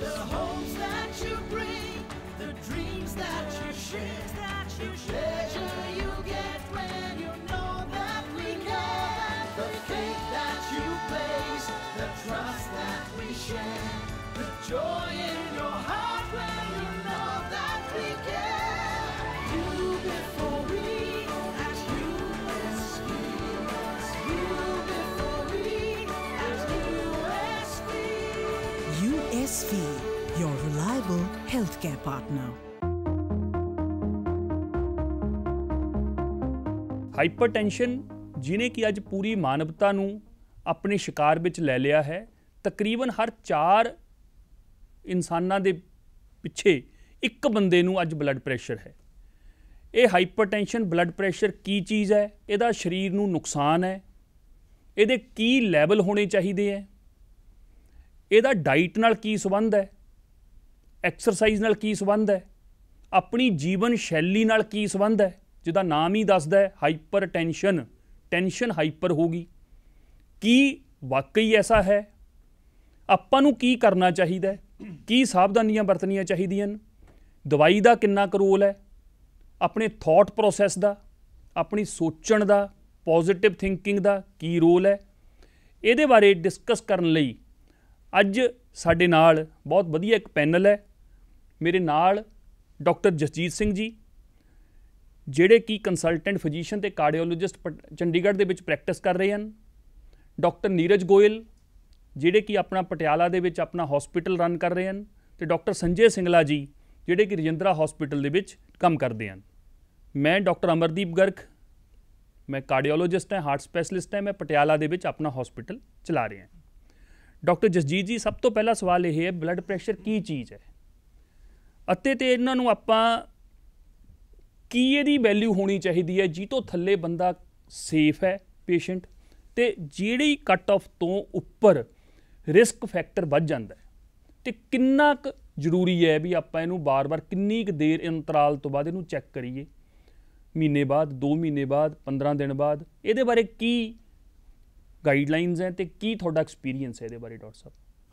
the hopes that you bring, the dreams that you share, the pleasure you get when you are healthcare partner. Hypertension ਜਿਨੇ ਕੀ ਅੱਜ ਪੂਰੀ ਮਾਨਵਤਾ ਨੂੰ ਆਪਣੇ ਸ਼ਿਕਾਰ ਵਿੱਚ ਲੈ ਲਿਆ ਹੈ ਤਕਰੀਬਨ ਹਰ 4 ਇਨਸਾਨਾਂ ਦੇ ਪਿੱਛੇ ਇੱਕ ਬੰਦੇ ਨੂੰ ਅੱਜ ਬਲੱਡ ਪ੍ਰੈਸ਼ਰ ਹੈ ਇਹ ਹਾਈਪਰਟੈਂਸ਼ਨ ਬਲੱਡ ਪ੍ਰੈਸ਼ਰ ਕੀ ਚੀਜ਼ ਹੈ ਇਹਦਾ ਸਰੀਰ ਨੂੰ ਨੁਕਸਾਨ ਹੈ ਇਹਦੇ ਕੀ ਲੈਵਲ ਹੋਣੇ ਚਾਹੀਦੇ ਹੈ ਇਹਦਾ ਡਾਈਟ ਨਾਲ ਕੀ ਸਬੰਧ ਹੈ ਐਕਸਰਸਾਈਜ਼ ਨਾਲ ਕੀ ਸਬੰਧ ਹੈ ਆਪਣੀ ਜੀਵਨ ਸ਼ੈਲੀ ਨਾਲ ਕੀ ਸਬੰਧ ਹੈ ਜਿਹਦਾ ਨਾਮ ਹੀ ਦੱਸਦਾ ਹੈ ਹਾਈਪਰ ਟੈਨਸ਼ਨ ਟੈਨਸ਼ਨ ਹਾਈਪਰ ਹੋਗੀ ਕੀ ਵਾਕਈ ਐਸਾ ਹੈ ਆਪਾਂ ਨੂੰ ਕੀ ਕਰਨਾ ਚਾਹੀਦਾ ਕੀ ਸਾਵਧਾਨੀਆਂ ਵਰਤਣੀਆਂ ਚਾਹੀਦੀਆਂ ਦਵਾਈ ਦਾ ਕਿੰਨਾ ਕਰੋਲ ਹੈ ਆਪਣੇ ਥਾਟ ਪ੍ਰੋਸੈਸ ਦਾ ਆਪਣੀ ਸੋਚਣ ਦਾ ਪੋਜ਼ਿਟਿਵ ਥਿੰਕਿੰਗ ਦਾ ਕੀ ਰੋਲ ਹੈ ਇਹਦੇ ਬਾਰੇ ਡਿਸਕਸ ਕਰਨ ਲਈ ਅੱਜ ਸਾਡੇ ਨਾਲ ਬਹੁਤ ਵਧੀਆ ਇੱਕ ਪੈਨਲ ਹੈ ਮੇਰੇ ਨਾਲ ਡਾਕਟਰ ਜਸਜੀਤ ਸਿੰਘ ਜੀ ਜਿਹੜੇ ਕੀ ਕੰਸਲਟੈਂਟ ਫਿਜ਼ੀਸ਼ੀਅਨ ਤੇ ਕਾਰਡੀਓਲੋਜਿਸਟ ਚੰਡੀਗੜ੍ਹ ਦੇ ਵਿੱਚ ਪ੍ਰੈਕਟਿਸ ਕਰ ਰਹੇ ਹਨ ਡਾਕਟਰ ਨੀਰਜ ਗੋਇਲ ਜਿਹੜੇ ਕੀ ਆਪਣਾ ਪਟਿਆਲਾ ਦੇ ਵਿੱਚ ਆਪਣਾ ਹਸਪੀਟਲ ਰਨ ਕਰ ਰਹੇ ਹਨ ਤੇ ਡਾਕਟਰ ਸੰਜੇ ਸਿੰਘਲਾ ਜੀ ਜਿਹੜੇ ਕਿ ਰਜਿੰਦਰਾ ਹਸਪੀਟਲ ਦੇ ਵਿੱਚ ਕੰਮ ਕਰਦੇ ਹਨ ਮੈਂ ਡਾਕਟਰ ਅਮਰਦੀਪ ਗਰਗ ਮੈਂ ਕਾਰਡੀਓਲੋਜਿਸਟ ਹਾਂ ਹਾਰਟ ਸਪੈਸ਼ਲਿਸਟ ਹਾਂ ਮੈਂ ਪਟਿਆਲਾ ਦੇ ਵਿੱਚ ਆਪਣਾ ਹਸਪੀਟਲ ਚਲਾ ਰਿਹਾ ਹਾਂ ਡਾਕਟਰ ਜਸਜੀਤ ਜੀ ਸਭ ਤੋਂ ਪਹਿਲਾ ਸਵਾਲ ਇਹ ਹੈ ਬਲੱਡ ਪ੍ਰੈਸ਼ਰ ਕੀ ਚੀਜ਼ ਹੈ ਅਤੇ ਤੇ ਇਹਨਾਂ ਨੂੰ ਆਪਾਂ ਕੀ ਇਹਦੀ ਵੈਲਿਊ ਹੋਣੀ ਚਾਹੀਦੀ ਹੈ ਜੀ ਤੋਂ ਥੱਲੇ ਬੰਦਾ ਸੇਫ ਹੈ ਪੇਸ਼ੈਂਟ ਤੇ ਜਿਹੜੀ ਕੱਟ ਆਫ ਤੋਂ ਉੱਪਰ ਰਿਸਕ ਫੈਕਟਰ ਵੱਧ ਜਾਂਦਾ ਹੈ ਤੇ ਕਿੰਨਾ ਕੁ ਜ਼ਰੂਰੀ ਹੈ ਵੀ ਆਪਾਂ ਇਹਨੂੰ ਬਾਰ-ਬਾਰ ਕਿੰਨੀ ਕੁ ਦੇਰ ਅੰਤਰਾਲ ਤੋਂ ਬਾਅਦ ਇਹਨੂੰ ਚੈੱਕ ਕਰੀਏ ਮਹੀਨੇ ਬਾਅਦ 2 ਮਹੀਨੇ ਬਾਅਦ 15 ਦਿਨ ਬਾਅਦ ਇਹਦੇ ਬਾਰੇ ਕੀ ਗਾਈਡਲਾਈਨਸ ਹੈ ਤੇ ਕੀ ਤੁਹਾਡਾ ਐਕਸਪੀਰੀਅੰਸ ਹੈ ਇਹਦੇ ਬਾਰੇ ਡਾਕਟਰ ਸਾਹਿਬ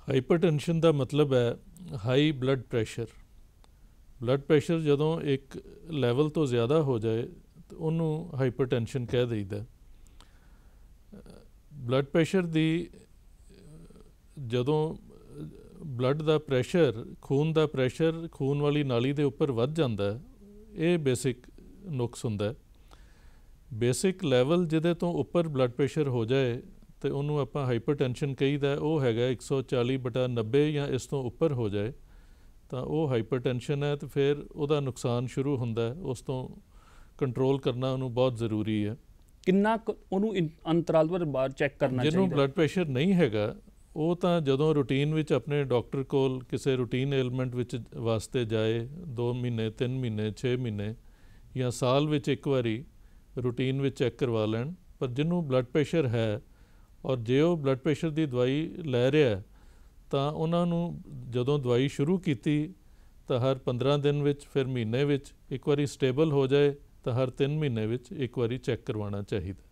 ਹਾਈਪਰਟੈਂਸ਼ਨ ਦਾ ਮਤਲਬ ਹੈ high blood pressure blood pressure ਜਦੋਂ ਇੱਕ ਲੈਵਲ ਤੋਂ ਜ਼ਿਆਦਾ ਹੋ ਜਾਏ ਤਾਂ ਉਹਨੂੰ ਹਾਈਪਰਟੈਂਸ਼ਨ ਕਹਿ ਦਈਦਾ ਬਲੱਡ ਪ੍ਰੈਸ਼ਰ ਦੀ ਜਦੋਂ ਬਲੱਡ ਦਾ ਪ੍ਰੈਸ਼ਰ ਖੂਨ ਦਾ ਪ੍ਰੈਸ਼ਰ ਖੂਨ ਵਾਲੀ ਨਾਲੀ ਦੇ ਉੱਪਰ ਵੱਧ ਜਾਂਦਾ ਇਹ ਬੇਸਿਕ ਨੁਕਸ ਹੁੰਦਾ ਬੇਸਿਕ ਲੈਵਲ ਜਿਹਦੇ ਤੋਂ ਉੱਪਰ ਬਲੱਡ ਪ੍ਰੈਸ਼ਰ ਹੋ ਜਾਏ ਤੇ ਉਹਨੂੰ ਆਪਾਂ ਹਾਈਪਰਟੈਂਸ਼ਨ ਕਹੀਦਾ ਉਹ ਹੈਗਾ 140/90 ਜਾਂ ਇਸ ਤੋਂ ਉੱਪਰ ਹੋ ਜਾਏ ਤਾਂ ਉਹ ਹਾਈਪਰਟੈਂਸ਼ਨ ਹੈ ਤੇ ਫਿਰ ਉਹਦਾ ਨੁਕਸਾਨ ਸ਼ੁਰੂ ਹੁੰਦਾ ਉਸ ਤੋਂ ਕੰਟਰੋਲ ਕਰਨਾ ਉਹਨੂੰ ਬਹੁਤ ਜ਼ਰੂਰੀ ਹੈ ਕਿੰਨਾ ਉਹਨੂੰ ਅੰਤਰਾਲ ਵਾਰ ਬਾਅਦ ਚੈੱਕ ਕਰਨਾ ਚਾਹੀਦਾ ਜਿਹਨੂੰ ਬਲੱਡ ਪ੍ਰੈਸ਼ਰ ਨਹੀਂ ਹੈਗਾ ਉਹ ਤਾਂ ਜਦੋਂ ਰੂਟੀਨ ਵਿੱਚ ਆਪਣੇ ਡਾਕਟਰ ਕੋਲ ਕਿਸੇ ਰੂਟੀਨ ਐਲਮੈਂਟ ਵਿੱਚ ਵਾਸਤੇ ਜਾਏ 2 ਮਹੀਨੇ 3 ਮਹੀਨੇ 6 ਮਹੀਨੇ ਜਾਂ ਸਾਲ ਵਿੱਚ ਇੱਕ ਵਾਰੀ ਰੂਟੀਨ ਵਿੱਚ ਚੈੱਕ ਕਰਵਾ ਲੈਣ ਪਰ ਜਿਹਨੂੰ ਬਲੱਡ ਪ੍ਰੈਸ਼ਰ ਹੈ ਔਰ ਜੇ ਉਹ ਬਲੱਡ ਪ੍ਰੈਸ਼ਰ ਦੀ ਦਵਾਈ ਲੈ ਰਿਹਾ ਹੈ ਤਾਂ ਉਹਨਾਂ ਨੂੰ ਜਦੋਂ ਦਵਾਈ ਸ਼ੁਰੂ ਕੀਤੀ ਤਾਂ ਹਰ 15 ਦਿਨ ਵਿੱਚ ਫਿਰ ਮਹੀਨੇ ਵਿੱਚ ਇੱਕ ਵਾਰੀ ਸਟੇਬਲ ਹੋ ਜਾਏ ਤਾਂ ਹਰ 3 ਮਹੀਨੇ ਵਿੱਚ ਇੱਕ ਵਾਰੀ ਚੈੱਕ ਕਰਵਾਉਣਾ ਚਾਹੀਦਾ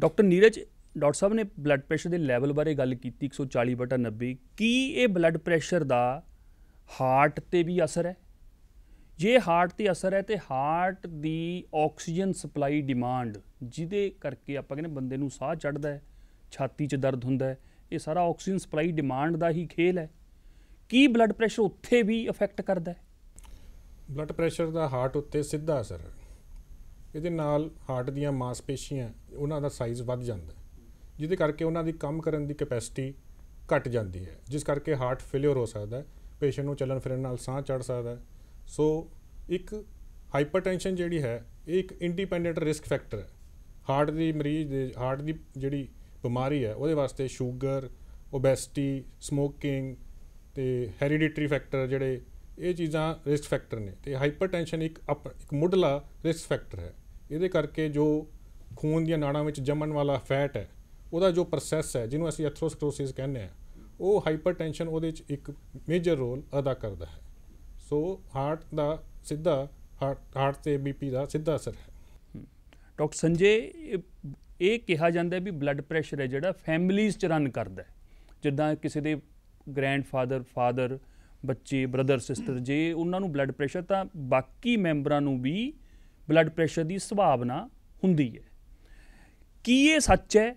ਡਾਕਟਰ ਨੀਰਜ ਡਾਕਟਰ ਸਾਹਿਬ ਨੇ ਬਲੱਡ ਪ੍ਰੈਸ਼ਰ ਦੇ ਲੈਵਲ ਬਾਰੇ ਗੱਲ ਕੀਤੀ 140/90 ਕੀ ਇਹ ਬਲੱਡ ਪ੍ਰੈਸ਼ਰ ਦਾ ਹਾਰਟ ਤੇ ਵੀ ਅਸਰ ਹੈ ਜੇ ਹਾਰਟ ਤੇ ਅਸਰ ਹੈ ਤੇ ਹਾਰਟ ਦੀ ਆਕਸੀਜਨ ਸਪਲਾਈ ਡਿਮਾਂਡ ਜਿਹਦੇ ਕਰਕੇ ਆਪਾਂ ਕਹਿੰਦੇ ਬੰਦੇ ਨੂੰ ਸਾਹ ਚੜਦਾ ਹੈ ਛਾਤੀ 'ਚ ਦਰਦ ਹੁੰਦਾ ਹੈ ਇਹ ਸਾਰਾ ਆਕਸੀਜਨ ਸਪਲਾਈ ਡਿਮਾਂਡ ਦਾ ਹੀ ਖੇਲ ਹੈ ਕੀ ਬਲੱਡ ਪ੍ਰੈਸ਼ਰ ਉੱਥੇ ਵੀ ਇਫੈਕਟ ਕਰਦਾ ਹੈ ਬਲੱਡ ਪ੍ਰੈਸ਼ਰ ਦਾ ਹਾਰਟ ਉੱਤੇ ਸਿੱਧਾ ਅਸਰ ਹੈ ਇਹਦੇ ਨਾਲ ਹਾਰਟ ਦੀਆਂ ਮਾਸਪੇਸ਼ੀਆਂ ਉਹਨਾਂ ਦਾ ਸਾਈਜ਼ ਵੱਧ ਜਾਂਦਾ ਜਿਹਦੇ ਕਰਕੇ ਉਹਨਾਂ ਦੀ ਕੰਮ ਕਰਨ ਦੀ ਕੈਪੈਸਿਟੀ ਘਟ ਜਾਂਦੀ ਹੈ ਜਿਸ ਕਰਕੇ ਹਾਰਟ ਫੇਲਿਅਰ ਹੋ ਸਕਦਾ ਹੈ ਪੇਸ਼ੈਂਟ ਨੂੰ ਚੱਲਣ ਫਿਰਨ ਨਾਲ ਸਾਹ ਚੜ ਸਕਦਾ ਸੋ ਇੱਕ ਹਾਈਪਰਟੈਂਸ਼ਨ ਜਿਹੜੀ ਹੈ ਇਹ ਇੱਕ ਇੰਡੀਪੈਂਡੈਂਟ ਰਿਸਕ ਫੈਕਟਰ ਹੈ ਹਾਰਟ ਦੀ ਮਰੀਜ਼ ਦੇ ਹਾਰਟ ਦੀ ਜਿਹੜੀ ਬਿਮਾਰੀ ਹੈ ਉਹਦੇ ਵਾਸਤੇ ਸ਼ੂਗਰ ਓਬੈਸਿਟੀ ਸਮੋਕਿੰਗ ਤੇ ਹੈਰੀਡਿਟਰੀ ਫੈਕਟਰ ਜਿਹੜੇ ਇਹ ਚੀਜ਼ਾਂ ਰਿਸਕ ਫੈਕਟਰ ਨੇ ਤੇ ਹਾਈਪਰਟੈਂਸ਼ਨ ਇੱਕ ਇੱਕ ਮੁੱਢਲਾ ਰਿਸਕ ਫੈਕਟਰ ਹੈ ਇਹਦੇ ਕਰਕੇ ਜੋ ਖੂਨ ਦੀਆਂ ਨਾੜਾਂ ਵਿੱਚ ਜੰਮਣ ਵਾਲਾ ਫੈਟ ਹੈ ਉਹਦਾ ਜੋ ਪ੍ਰੋਸੈਸ ਹੈ ਜਿਹਨੂੰ ਅਸੀਂ ਐਥਰੋਸਕਲੋਸਿਸ ਕਹਿੰਦੇ ਆ ਉਹ ਹਾਈਪਰਟੈਂਸ਼ਨ ਉਹਦੇ ਵਿੱਚ ਇੱਕ ਮੇਜਰ ਰੋਲ ਅਦਾ ਕਰਦਾ ਹੈ ਸੋ ਹਾਰਟ ਦਾ ਸਿੱਧਾ ਹਾਰਟ ਤੇ ਬੀਪੀ ਦਾ ਸਿੱਧਾ ਅਸਰ ਹੈ ਡਾਕਟਰ ਸੰਜੇ ਇਹ ਕਿਹਾ ਜਾਂਦਾ ਵੀ ਬਲੱਡ ਪ੍ਰੈਸ਼ਰ ਹੈ ਜਿਹੜਾ ਫੈਮਿਲੀਜ਼ 'ਚ ਰਨ ਕਰਦਾ ਜਿੱਦਾਂ ਕਿਸੇ ਦੇ ਗ੍ਰੈਂਡਫਾਦਰ ਫਾਦਰ ਬੱਚੇ ਬ੍ਰਦਰ ਸਿਸਟਰ ਜੇ ਉਹਨਾਂ ਨੂੰ ਬਲੱਡ ਪ੍ਰੈਸ਼ਰ ਤਾਂ ਬਾਕੀ ਮੈਂਬਰਾਂ ਨੂੰ ਵੀ ਬਲੱਡ ਪ੍ਰੈਸ਼ਰ ਦੀ ਸੁਭਾਵਨਾ ਹੁੰਦੀ ਹੈ ਕੀ ਇਹ ਸੱਚ ਹੈ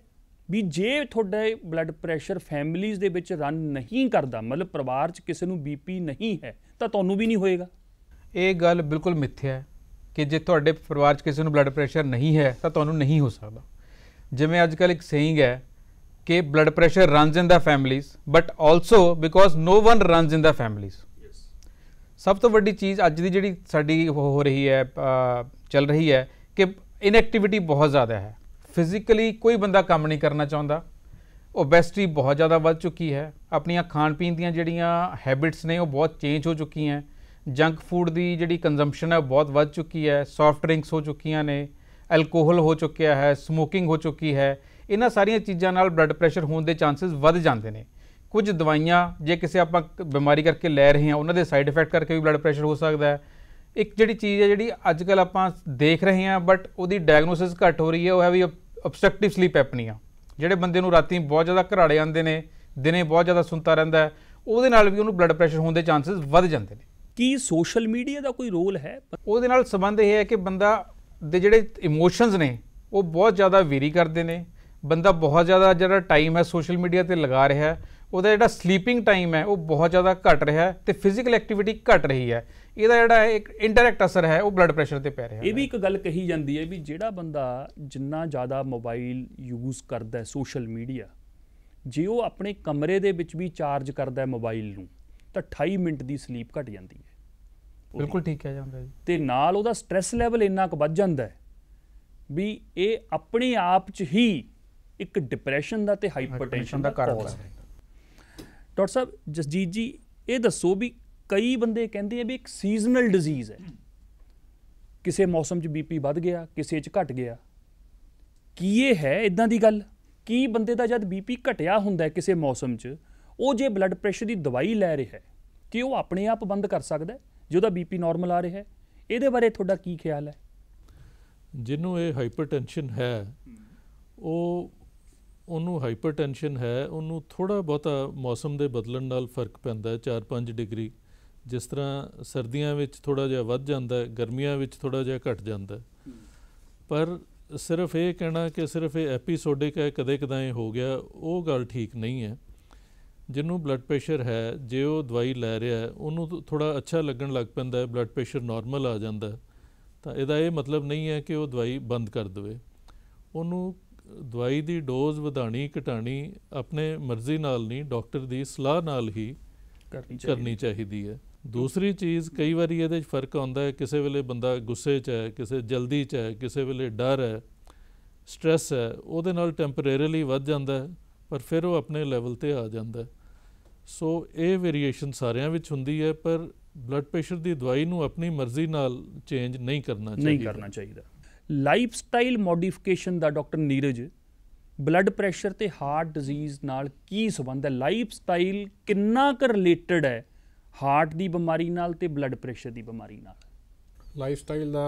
ਵੀ ਜੇ ਤੁਹਾਡਾ ਬਲੱਡ ਪ੍ਰੈਸ਼ਰ ਫੈਮਿਲੀਜ਼ ਦੇ ਵਿੱਚ ਰਨ ਨਹੀਂ ਕਰਦਾ ਮਤਲਬ ਪਰਿਵਾਰ 'ਚ ਕਿਸੇ ਨੂੰ ਬੀਪੀ ਨਹੀਂ ਹੈ ਤਾਂ ਤੁਹਾਨੂੰ ਵੀ ਨਹੀਂ ਹੋਏਗਾ ਇਹ ਗੱਲ ਬਿਲਕੁਲ ਮਿੱਥਿਆ ਹੈ ਕਿ ਜੇ ਤੁਹਾਡੇ ਪਰਿਵਾਰ 'ਚ ਕਿਸੇ ਨੂੰ ਬਲੱਡ ਪ੍ਰੈਸ਼ਰ ਨਹੀਂ ਹੈ ਤਾਂ ਤੁਹਾਨੂੰ ਨਹੀਂ ਹੋ ਸਕਦਾ जिमें अजक एक सेंग है कि blood pressure runs in the families but also because no one runs in the families सब तो वही चीज़ अज की जी सा हो रही है चल रही है कि इनएक्टिविटी बहुत ज़्यादा है फिजिकली कोई बंदा कम नहीं करना चाहता ओबैसिटी बहुत ज़्यादा बढ़ चुकी है अपन खाण पीन दैबिट्स ने वो बहुत चेंज हो चुकी हैं जंक फूड की जी कंजम्पन है बहुत बढ़ चुकी है सॉफ्ट ड्रिंक्स हो चुकिया ने ਐਲਕੋਹਲ ਹੋ ਚੁੱਕਿਆ ਹੈ ਸਮੋਕਿੰਗ ਹੋ ਚੁੱਕੀ ਹੈ ਇਹਨਾਂ ਸਾਰੀਆਂ ਚੀਜ਼ਾਂ ਨਾਲ ਬਲੱਡ ਪ੍ਰੈਸ਼ਰ ਹੋਣ ਦੇ ਚਾਂਸਸ ਵੱਧ ਜਾਂਦੇ ਨੇ ਕੁਝ ਦਵਾਈਆਂ ਜੇ ਕਿਸੇ ਆਪਾਂ ਬਿਮਾਰੀ ਕਰਕੇ ਲੈ ਰਹੇ ਹਾਂ ਉਹਨਾਂ ਦੇ ਸਾਈਡ ਇਫੈਕਟ ਕਰਕੇ ਵੀ ਬਲੱਡ ਪ੍ਰੈਸ਼ਰ ਹੋ ਸਕਦਾ ਹੈ ਇੱਕ ਜਿਹੜੀ ਚੀਜ਼ ਹੈ ਜਿਹੜੀ ਅੱਜ ਕੱਲ ਆਪਾਂ ਦੇਖ ਰਹੇ ਹਾਂ ਬਟ ਉਹਦੀ ਡਾਇਗਨੋਸਿਸ ਘੱਟ ਹੋ ਰਹੀ ਹੈ ਉਹ ਹੈ ਵੀ ਆਬਸਟ੍ਰਕਟਿਵ ਸਲੀਪ ਐਪਨੀਆ ਜਿਹੜੇ ਬੰਦੇ ਨੂੰ ਰਾਤੀ ਬਹੁਤ ਜ਼ਿਆਦਾ ਘਰਾੜੇ ਆਉਂਦੇ ਨੇ ਦਿਨੇ ਬਹੁਤ ਜ਼ਿਆਦਾ ਸੁੰਤਾ ਰਹਿੰਦਾ ਉਹਦੇ ਨਾਲ ਵੀ ਉਹਨੂੰ ਬਲੱਡ ਪ੍ਰੈਸ਼ਰ ਹੋਣ ਦੇ ਚਾਂਸਸ ਵੱਧ ਜਾਂਦੇ ਨੇ ਕੀ ਸੋਸ਼ਲ ਮੀਡੀਆ ਦਾ ਕੋਈ ਰੋਲ ਹੈ ਉਹਦੇ ਨਾਲ ਸੰਬੰਧ ਇਹ ਹੈ ਕਿ ਬੰਦਾ ਦੇ ਜਿਹੜੇ ਇਮੋਸ਼ਨਸ ਨੇ ਉਹ ਬਹੁਤ ਜ਼ਿਆਦਾ ਵੇਰੀ ਕਰਦੇ ਨੇ ਬੰਦਾ ਬਹੁਤ ਜ਼ਿਆਦਾ ਜਿਹੜਾ ਟਾਈਮ ਹੈ ਸੋਸ਼ਲ ਮੀਡੀਆ ਤੇ ਲਗਾ ਰਿਹਾ ਉਹਦਾ ਜਿਹੜਾ ਸਲੀਪਿੰਗ ਟਾਈਮ ਹੈ ਉਹ ਬਹੁਤ ਜ਼ਿਆਦਾ ਘਟ ਰਿਹਾ ਹੈ ਤੇ ਫਿਜ਼ੀਕਲ ਐਕਟੀਵਿਟੀ ਘਟ ਰਹੀ ਹੈ ਇਹਦਾ ਜਿਹੜਾ ਇੱਕ ਇੰਡਾਇਰੈਕਟ ਅਸਰ ਹੈ ਉਹ ਬਲੱਡ ਪ੍ਰੈਸ਼ਰ ਤੇ ਪੈ ਰਿਹਾ ਹੈ ਇਹ ਵੀ ਇੱਕ ਗੱਲ ਕਹੀ ਜਾਂਦੀ ਹੈ ਵੀ ਜਿਹੜਾ ਬੰਦਾ ਜਿੰਨਾ ਜ਼ਿਆਦਾ ਮੋਬਾਈਲ ਯੂਜ਼ ਕਰਦਾ ਹੈ ਸੋਸ਼ਲ ਮੀਡੀਆ ਜੇ ਉਹ ਆਪਣੇ ਕਮਰੇ ਦੇ ਵਿੱਚ ਵੀ ਚਾਰਜ ਕਰਦਾ ਹੈ ਮੋਬਾਈਲ ਨੂੰ ਤਾਂ 28 ਮਿੰਟ ਦੀ ਸਲੀਪ ਘਟ ਜਾਂਦੀ ਹੈ ਬਿਲਕੁਲ ਠੀਕ ਹੈ ਜਾਂਦਾ ਜੀ ਤੇ ਨਾਲ ਉਹਦਾ ਸਟ्रेस ਲੈਵਲ ਇੰਨਾ ਕੁ ਵੱਧ ਜਾਂਦਾ ਹੈ ਵੀ ਇਹ ਆਪਣੇ ਆਪ 'ਚ ਹੀ ਇੱਕ ਡਿਪਰੈਸ਼ਨ ਦਾ ਤੇ ਹਾਈਪਰਟੈਂਸ਼ਨ ਦਾ ਕਾਰਨ ਬਣਦਾ ਡਾਕਟਰ ਸਾਹਿਬ ਜਸਜੀਤ ਜੀ ਇਹ ਦੱਸੋ ਵੀ ਕਈ ਬੰਦੇ ਕਹਿੰਦੇ ਆ ਵੀ ਇੱਕ ਸੀਜ਼ਨਲ ਡਿਜ਼ੀਜ਼ ਹੈ ਕਿਸੇ ਮੌਸਮ 'ਚ ਬੀਪੀ ਵੱਧ ਗਿਆ ਕਿਸੇ 'ਚ ਘਟ ਗਿਆ ਕੀ ਇਹ ਹੈ ਇਦਾਂ ਦੀ ਗੱਲ ਕੀ ਬੰਦੇ ਦਾ ਜਦ ਬੀਪੀ ਘਟਿਆ ਹੁੰਦਾ ਕਿਸੇ ਮੌਸਮ 'ਚ ਉਹ ਜੇ ਬਲੱਡ ਪ੍ਰੈਸ਼ਰ ਦੀ ਦਵਾਈ ਲੈ ਰਿਹਾ ਕਿ ਉਹ ਆਪਣੇ ਆਪ ਬੰਦ ਕਰ ਸਕਦਾ ਹੈ ਜਿਹਦਾ ਬੀਪੀ ਨਾਰਮਲ ਆ ਰਿਹਾ ਹੈ ਇਹਦੇ ਬਾਰੇ ਤੁਹਾਡਾ ਕੀ ਖਿਆਲ ਹੈ ਜਿਹਨੂੰ ਇਹ ਹਾਈਪਰਟੈਂਸ਼ਨ ਹੈ ਉਹ ਉਹਨੂੰ ਹਾਈਪਰਟੈਂਸ਼ਨ ਹੈ ਉਹਨੂੰ ਥੋੜਾ ਬਹੁਤਾ ਮੌਸਮ ਦੇ ਬਦਲਣ ਨਾਲ ਫਰਕ ਪੈਂਦਾ ਹੈ 4-5 ਡਿਗਰੀ ਜਿਸ ਤਰ੍ਹਾਂ ਸਰਦੀਆਂ ਵਿੱਚ ਥੋੜਾ ਜਿਹਾ ਵੱਧ ਜਾਂਦਾ ਹੈ ਗਰਮੀਆਂ ਵਿੱਚ ਥੋੜਾ ਜਿਹਾ ਘਟ ਜਾਂਦਾ ਪਰ ਸਿਰਫ ਇਹ ਕਹਿਣਾ ਕਿ ਸਿਰਫ ਇਹ ਐਪੀਸੋਡਿਕ ਹੈ ਕਦੇ ਕਦਾਈਂ ਹੋ ਗਿਆ ਉਹ ਗੱਲ ਠੀਕ ਨਹੀਂ ਹੈ ਜਿਹਨੂੰ ਬਲੱਡ ਪ੍ਰੈਸ਼ਰ ਹੈ ਜੇ ਉਹ ਦਵਾਈ ਲੈ ਰਿਹਾ ਹੈ ਉਹਨੂੰ ਥੋੜਾ ਅੱਛਾ ਲੱਗਣ ਲੱਗ ਪੈਂਦਾ ਹੈ ਬਲੱਡ ਪ੍ਰੈਸ਼ਰ ਨਾਰਮਲ ਆ ਜਾਂਦਾ ਹੈ ਤਾਂ ਇਹਦਾ ਇਹ ਮਤਲਬ ਨਹੀਂ ਹੈ ਕਿ ਉਹ ਦਵਾਈ ਬੰਦ ਕਰ ਦੇਵੇ ਉਹਨੂੰ ਦਵਾਈ ਦੀ ਡੋਜ਼ ਵਧਾਣੀ ਘਟਾਣੀ ਆਪਣੇ ਮਰਜ਼ੀ ਨਾਲ ਨਹੀਂ ਡਾਕਟਰ ਦੀ ਸਲਾਹ ਨਾਲ ਹੀ ਕਰਨੀ ਚਾਹੀਦੀ ਹੈ ਦੂਸਰੀ ਚੀਜ਼ ਕਈ ਵਾਰੀ ਇਹਦੇ ਵਿੱਚ ਫਰਕ ਆਉਂਦਾ ਹੈ ਕਿਸੇ ਵੇਲੇ ਬੰਦਾ ਗੁੱਸੇ 'ਚ ਹੈ ਕਿਸੇ ਜਲਦੀ 'ਚ ਹੈ ਕਿਸੇ ਵੇਲੇ ਡਰ ਹੈ ਸਟ्रेस ਹੈ ਉਹਦੇ ਨਾਲ ਟੈਂਪਰੇਰੀਲੀ ਵੱਧ ਜਾਂਦਾ ਹੈ ਪਰ ਫਿਰ ਉਹ ਆਪਣੇ ਲੈਵਲ ਤੇ ਆ ਜਾਂਦਾ ਹੈ ਸੋ ਇਹ ਵੇਰੀਏਸ਼ਨ ਸਾਰਿਆਂ ਵਿੱਚ ਹੁੰਦੀ ਹੈ ਪਰ ਬਲੱਡ ਪ੍ਰੈਸ਼ਰ ਦੀ ਦਵਾਈ ਨੂੰ ਆਪਣੀ ਮਰਜ਼ੀ ਨਾਲ ਚੇਂਜ ਨਹੀਂ ਕਰਨਾ ਚਾਹੀਦਾ ਨਹੀਂ ਕਰਨਾ ਚਾਹੀਦਾ ਲਾਈਫ ਸਟਾਈਲ ਮੋਡੀਫਿਕੇਸ਼ਨ ਦਾ ਡਾਕਟਰ ਨੀਰਜ ਬਲੱਡ ਪ੍ਰੈਸ਼ਰ ਤੇ ਹਾਰਟ ਡਿਜ਼ੀਜ਼ ਨਾਲ ਕੀ ਸੰਬੰਧ ਹੈ ਲਾਈਫ ਸਟਾਈਲ ਕਿੰਨਾ ਕੁ ਰਿਲੇਟਡ ਹੈ ਹਾਰਟ ਦੀ ਬਿਮਾਰੀ ਨਾਲ ਤੇ ਬਲੱਡ ਪ੍ਰੈਸ਼ਰ ਦੀ ਬਿਮਾਰੀ ਨਾਲ ਲਾਈਫ ਸਟਾਈਲ ਦਾ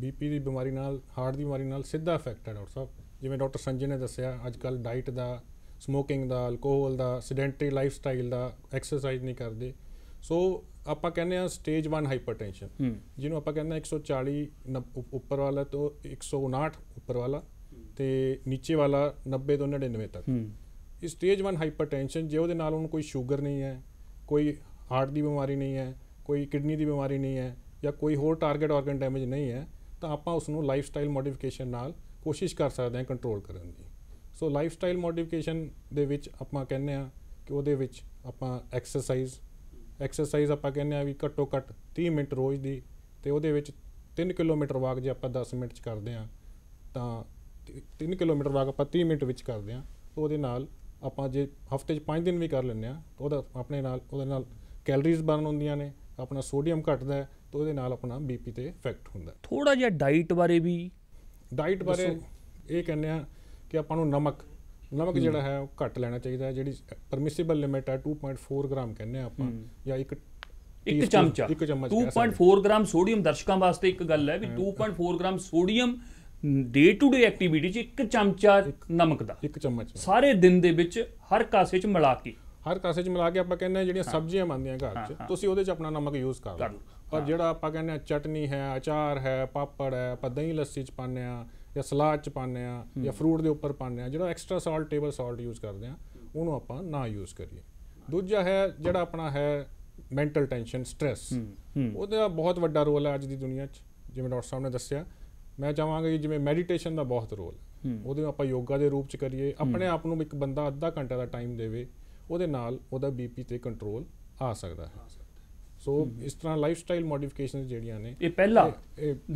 ਬੀਪੀ ਦੀ ਬਿਮਾਰੀ ਨਾਲ ਹਾਰਟ ਦੀ ਬਿਮਾਰੀ ਨਾਲ ਸਿੱਧਾ ਇਫੈਕਟ ਹੈ ਡਾਕਟਰ ਸਾਹਿਬ ਜਿਵੇਂ ਡਾਕਟਰ ਸੰਜੇ ਨੇ ਦੱਸਿਆ ਅੱਜ ਕੱਲ ਡਾਈਟ ਦਾ ਸਮੋਕਿੰਗ ਦਾ ਅਲਕੋਹਲ ਦਾ ਸਿਡੈਂਟਰੀ ਲਾਈਫ ਸਟਾਈਲ ਦਾ ਐਕਸਰਸਾਈਜ਼ ਨਹੀਂ ਕਰਦੇ ਸੋ ਆਪਾਂ ਕਹਿੰਦੇ ਆ ਸਟੇਜ 1 ਹਾਈਪਰਟੈਂਸ਼ਨ ਜਿਹਨੂੰ ਆਪਾਂ ਕਹਿੰਦੇ ਆ 140 ਉੱਪਰ ਵਾਲਾ ਤੋਂ 159 ਉੱਪਰ ਵਾਲਾ ਤੇ ਨੀਚੇ ਵਾਲਾ 90 ਤੋਂ 99 ਤੱਕ ਇਸ ਸਟੇਜ 1 ਹਾਈਪਰਟੈਂਸ਼ਨ ਜੇ ਉਹਦੇ ਨਾਲ ਉਹਨੂੰ ਕੋਈ ਸ਼ੂਗਰ ਨਹੀਂ ਹੈ ਕੋਈ ਹਾਰਟ ਦੀ ਬਿਮਾਰੀ ਨਹੀਂ ਹੈ ਕੋਈ ਕਿਡਨੀ ਦੀ ਬਿਮਾਰੀ ਨਹੀਂ ਹੈ ਜਾਂ ਕੋਈ ਹੋਰ ਟਾਰਗੇਟ ਆਰਗਨ ਡੈਮੇਜ ਨਹੀਂ ਹੈ ਤਾਂ ਆਪਾਂ ਉਸ ਨੂੰ ਲਾਈਫ ਸਟਾਈਲ ਮੋਡੀਫਿਕੇਸ਼ਨ ਨਾਲ ਕੋਸ਼ਿਸ਼ ਕਰ ਸਕਦੇ ਹਾਂ ਕੰਟਰੋਲ ਕਰਨ ਦੀ ਸੋ ਲਾਈਫ ਸਟਾਈਲ ਮੋਡੀਫਿਕੇਸ਼ਨ ਦੇ ਵਿੱਚ ਆਪਾਂ ਕਹਿੰਦੇ ਆ ਕਿ ਉਹਦੇ ਵਿੱਚ ਆਪਾਂ ਐਕਸਰਸਾਈਜ਼ ਐਕਸਰਸਾਈਜ਼ ਆਪਾਂ ਕਹਿੰਦੇ ਆ ਵੀ ਘੱਟੋ ਘੱਟ 30 ਮਿੰਟ ਰੋਜ਼ ਦੀ ਤੇ ਉਹਦੇ ਵਿੱਚ 3 ਕਿਲੋਮੀਟਰ ਵਾਕ ਜੇ ਆਪਾਂ 10 ਮਿੰਟ ਚ ਕਰਦੇ ਆ ਤਾਂ 3 ਕਿਲੋਮੀਟਰ ਵਾਕ ਆਪਾਂ 30 ਮਿੰਟ ਵਿੱਚ ਕਰਦੇ ਆ ਉਹਦੇ ਨਾਲ ਆਪਾਂ ਜੇ ਹਫਤੇ 'ਚ 5 ਦਿਨ ਵੀ ਕਰ ਲੈਂਦੇ ਆ ਉਹਦਾ ਆਪਣੇ ਨਾਲ ਉਹਦੇ ਨਾਲ ਕੈਲਰੀਜ਼ ਬਰਨ ਹੁੰਦੀਆਂ ਨੇ ਆਪਣਾ ਸੋਡੀਅਮ ਘਟਦਾ ਹੈ ਤੇ ਉਹਦੇ ਨਾਲ ਆਪਣਾ ਬੀਪੀ ਤੇ ਇਫੈਕਟ ਹੁੰਦਾ ਥੋੜਾ ਜਿਹਾ ਡਾਈਟ ਬਾਰੇ ਵੀ ਡਾਈਟ ਬਾਰੇ ਇਹ ਕਹਿੰਦੇ ਆ ਕਿ ਆਪਾਂ ਨੂੰ ਨਮਕ ਨਮਕ ਜਿਹੜਾ ਹੈ ਉਹ ਘੱਟ ਲੈਣਾ ਚਾਹੀਦਾ ਹੈ ਜਿਹੜੀ ਪਰਮਿਸਿਬਲ ਲਿਮਿਟ ਹੈ 2.4 ਗ੍ਰਾਮ ਕਹਿੰਦੇ ਆ ਆਪਾਂ ਜਾਂ ਇੱਕ ਇੱਕ ਚਮਚਾ 2.4 ਗ੍ਰਾਮ ਸੋਡੀਅਮ ਦਰਸ਼ਕਾਂ ਵਾਸਤੇ ਇੱਕ ਗੱਲ ਹੈ ਵੀ 2.4 gram sodium day to day activity 'ਚ ਇੱਕ ਚਮਚਾ ਨਮਕ ਦਾ ਇੱਕ ਚਮਚ ਸਾਰੇ ਦਿਨ ਦੇ ਵਿੱਚ ਹਰ ਕਾਸੇ 'ਚ ਮਿਲਾ ਕੇ ਹਰ ਕਾਸੇ 'ਚ ਮਿਲਾ ਕੇ ਆਪਾਂ ਕਹਿੰਦੇ ਆ ਜਿਹੜੀਆਂ ਸਬਜ਼ੀਆਂ ਬਣਦੀਆਂ ਘਰ 'ਚ ਤੁਸੀਂ ਉਹਦੇ 'ਚ ਆਪਣਾ ਨਮਕ ਯੂਜ਼ ਕਰ ਲਓ ਪਰ ਜਿਹੜਾ ਆਪਾਂ ਕਹਿੰਦੇ ਆ ਚਟਨੀ ਹੈ ਅਚਾਰ ਹੈ ਪਾਪੜ ਹੈ ਆਪਾਂ ਦਹੀਂ ਲੱਸੀ 'ਚ ਪਾਣੇ ਆ ਜਾਂ ਸਲਾਦ ਚ ਪਾਉਂਦੇ ਆ ਜਾਂ ਫਰੂਟ ਦੇ ਉੱਪਰ ਪਾਉਂਦੇ ਆ ਜਿਹੜਾ extra salt table salt use ਕਰਦੇ ਆ ਉਹਨੂੰ ਆਪਾਂ ਨਾ ਯੂਜ਼ ਕਰੀਏ ਦੂਜਾ ਹੈ ਜਿਹੜਾ ਆਪਣਾ ਹੈ ਮੈਂਟਲ ਟੈਨਸ਼ਨ ਸਟ्रेस ਉਹਦਾ ਬਹੁਤ ਵੱਡਾ ਰੋਲ ਹੈ ਅੱਜ ਦੀ ਦੁਨੀਆ 'ਚ ਜਿਵੇਂ ਡਾਕਟਰ ਸਾਹਿਬ ਨੇ ਦੱਸਿਆ ਮੈਂ ਚਾਹਾਂਗਾ ਕਿ ਜਿਵੇਂ ਮੈਡੀਟੇਸ਼ਨ ਦਾ ਬਹੁਤ ਰੋਲ ਉਹਦੇ ਆਪਾਂ ਯੋਗਾ ਦੇ ਰੂਪ 'ਚ ਕਰੀਏ ਆਪਣੇ ਆਪ ਨੂੰ ਇੱਕ ਬੰਦਾ ਅੱਧਾ ਘੰਟਾ ਦਾ ਟਾਈਮ ਦੇਵੇ ਉਹਦੇ ਨਾਲ ਉਹਦਾ ਬੀਪੀ ਤੇ ਕੰਟਰੋਲ ਆ ਸਕਦਾ ਹੈ ਸੋ ਇਸ ਤਰ੍ਹਾਂ ਲਾਈਫ ਸਟਾਈਲ ਮੋਡੀਫਿਕੇਸ਼ਨ ਜਿਹੜੀਆਂ ਨੇ ਇਹ ਪਹਿਲਾ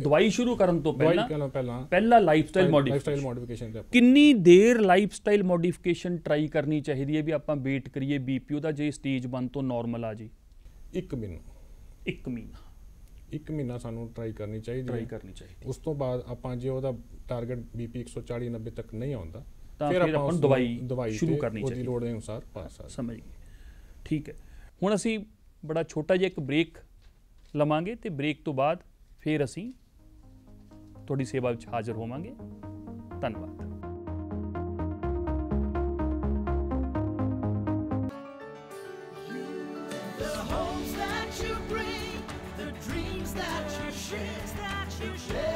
ਦਵਾਈ ਸ਼ੁਰੂ ਕਰਨ ਤੋਂ ਪਹਿਲਾਂ ਦਵਾਈ ਪਹਿਲਾਂ ਪਹਿਲਾ ਲਾਈਫ ਸਟਾਈਲ ਮੋਡੀਫਿਕੇਸ਼ਨ ਕਿੰਨੀ ਦੇਰ ਲਾਈਫ ਸਟਾਈਲ ਮੋਡੀਫਿਕੇਸ਼ਨ ਟਰਾਈ ਕਰਨੀ ਚਾਹੀਦੀ ਹੈ ਵੀ ਆਪਾਂ ਵੇਟ ਕਰੀਏ ਬੀਪੀਓ ਦਾ ਜੇ ਸਟੇਜ 1 ਤੋਂ ਨਾਰਮਲ ਆ ਜੀ 1 ਮਹੀਨਾ 1 ਮਹੀਨਾ 1 ਮਹੀਨਾ ਸਾਨੂੰ ਟਰਾਈ ਕਰਨੀ ਚਾਹੀਦੀ ਹੈ ਟਰਾਈ ਕਰਨੀ ਚਾਹੀਦੀ ਉਸ ਤੋਂ ਬਾਅਦ ਆਪਾਂ ਜੇ ਉਹਦਾ ਟਾਰਗੇਟ ਬੀਪੀ 140 90 ਤੱਕ ਨਹੀਂ ਆਉਂਦਾ ਫਿਰ ਆਪਾਂ ਦਵਾਈ ਸ਼ੁਰੂ ਕਰਨੀ ਚਾਹੀਦੀ ਉਹਦੀ ਲੋੜ ਦੇ ਅਨੁਸਾਰ ਪਾਸ ਸਮਝ ਗਏ ਠੀਕ ਹੈ ਹੁਣ ਅਸੀਂ ਬੜਾ ਛੋਟਾ ਜਿਹਾ ਇੱਕ ਬ੍ਰੇਕ ਲਵਾਂਗੇ ਤੇ ਬ੍ਰੇਕ ਤੋਂ ਬਾਅਦ ਫੇਰ ਅਸੀਂ ਤੁਹਾਡੀ ਸੇਵਾ ਵਿੱਚ ਹਾਜ਼ਰ ਹੋਵਾਂਗੇ ਧੰਨਵਾਦ you share.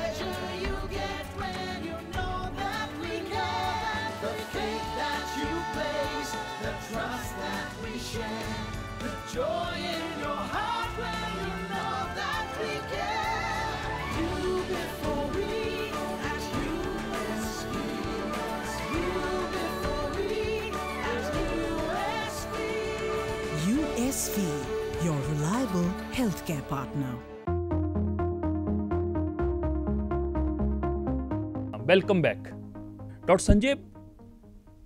global healthcare partner. Welcome back doctor Sanjeep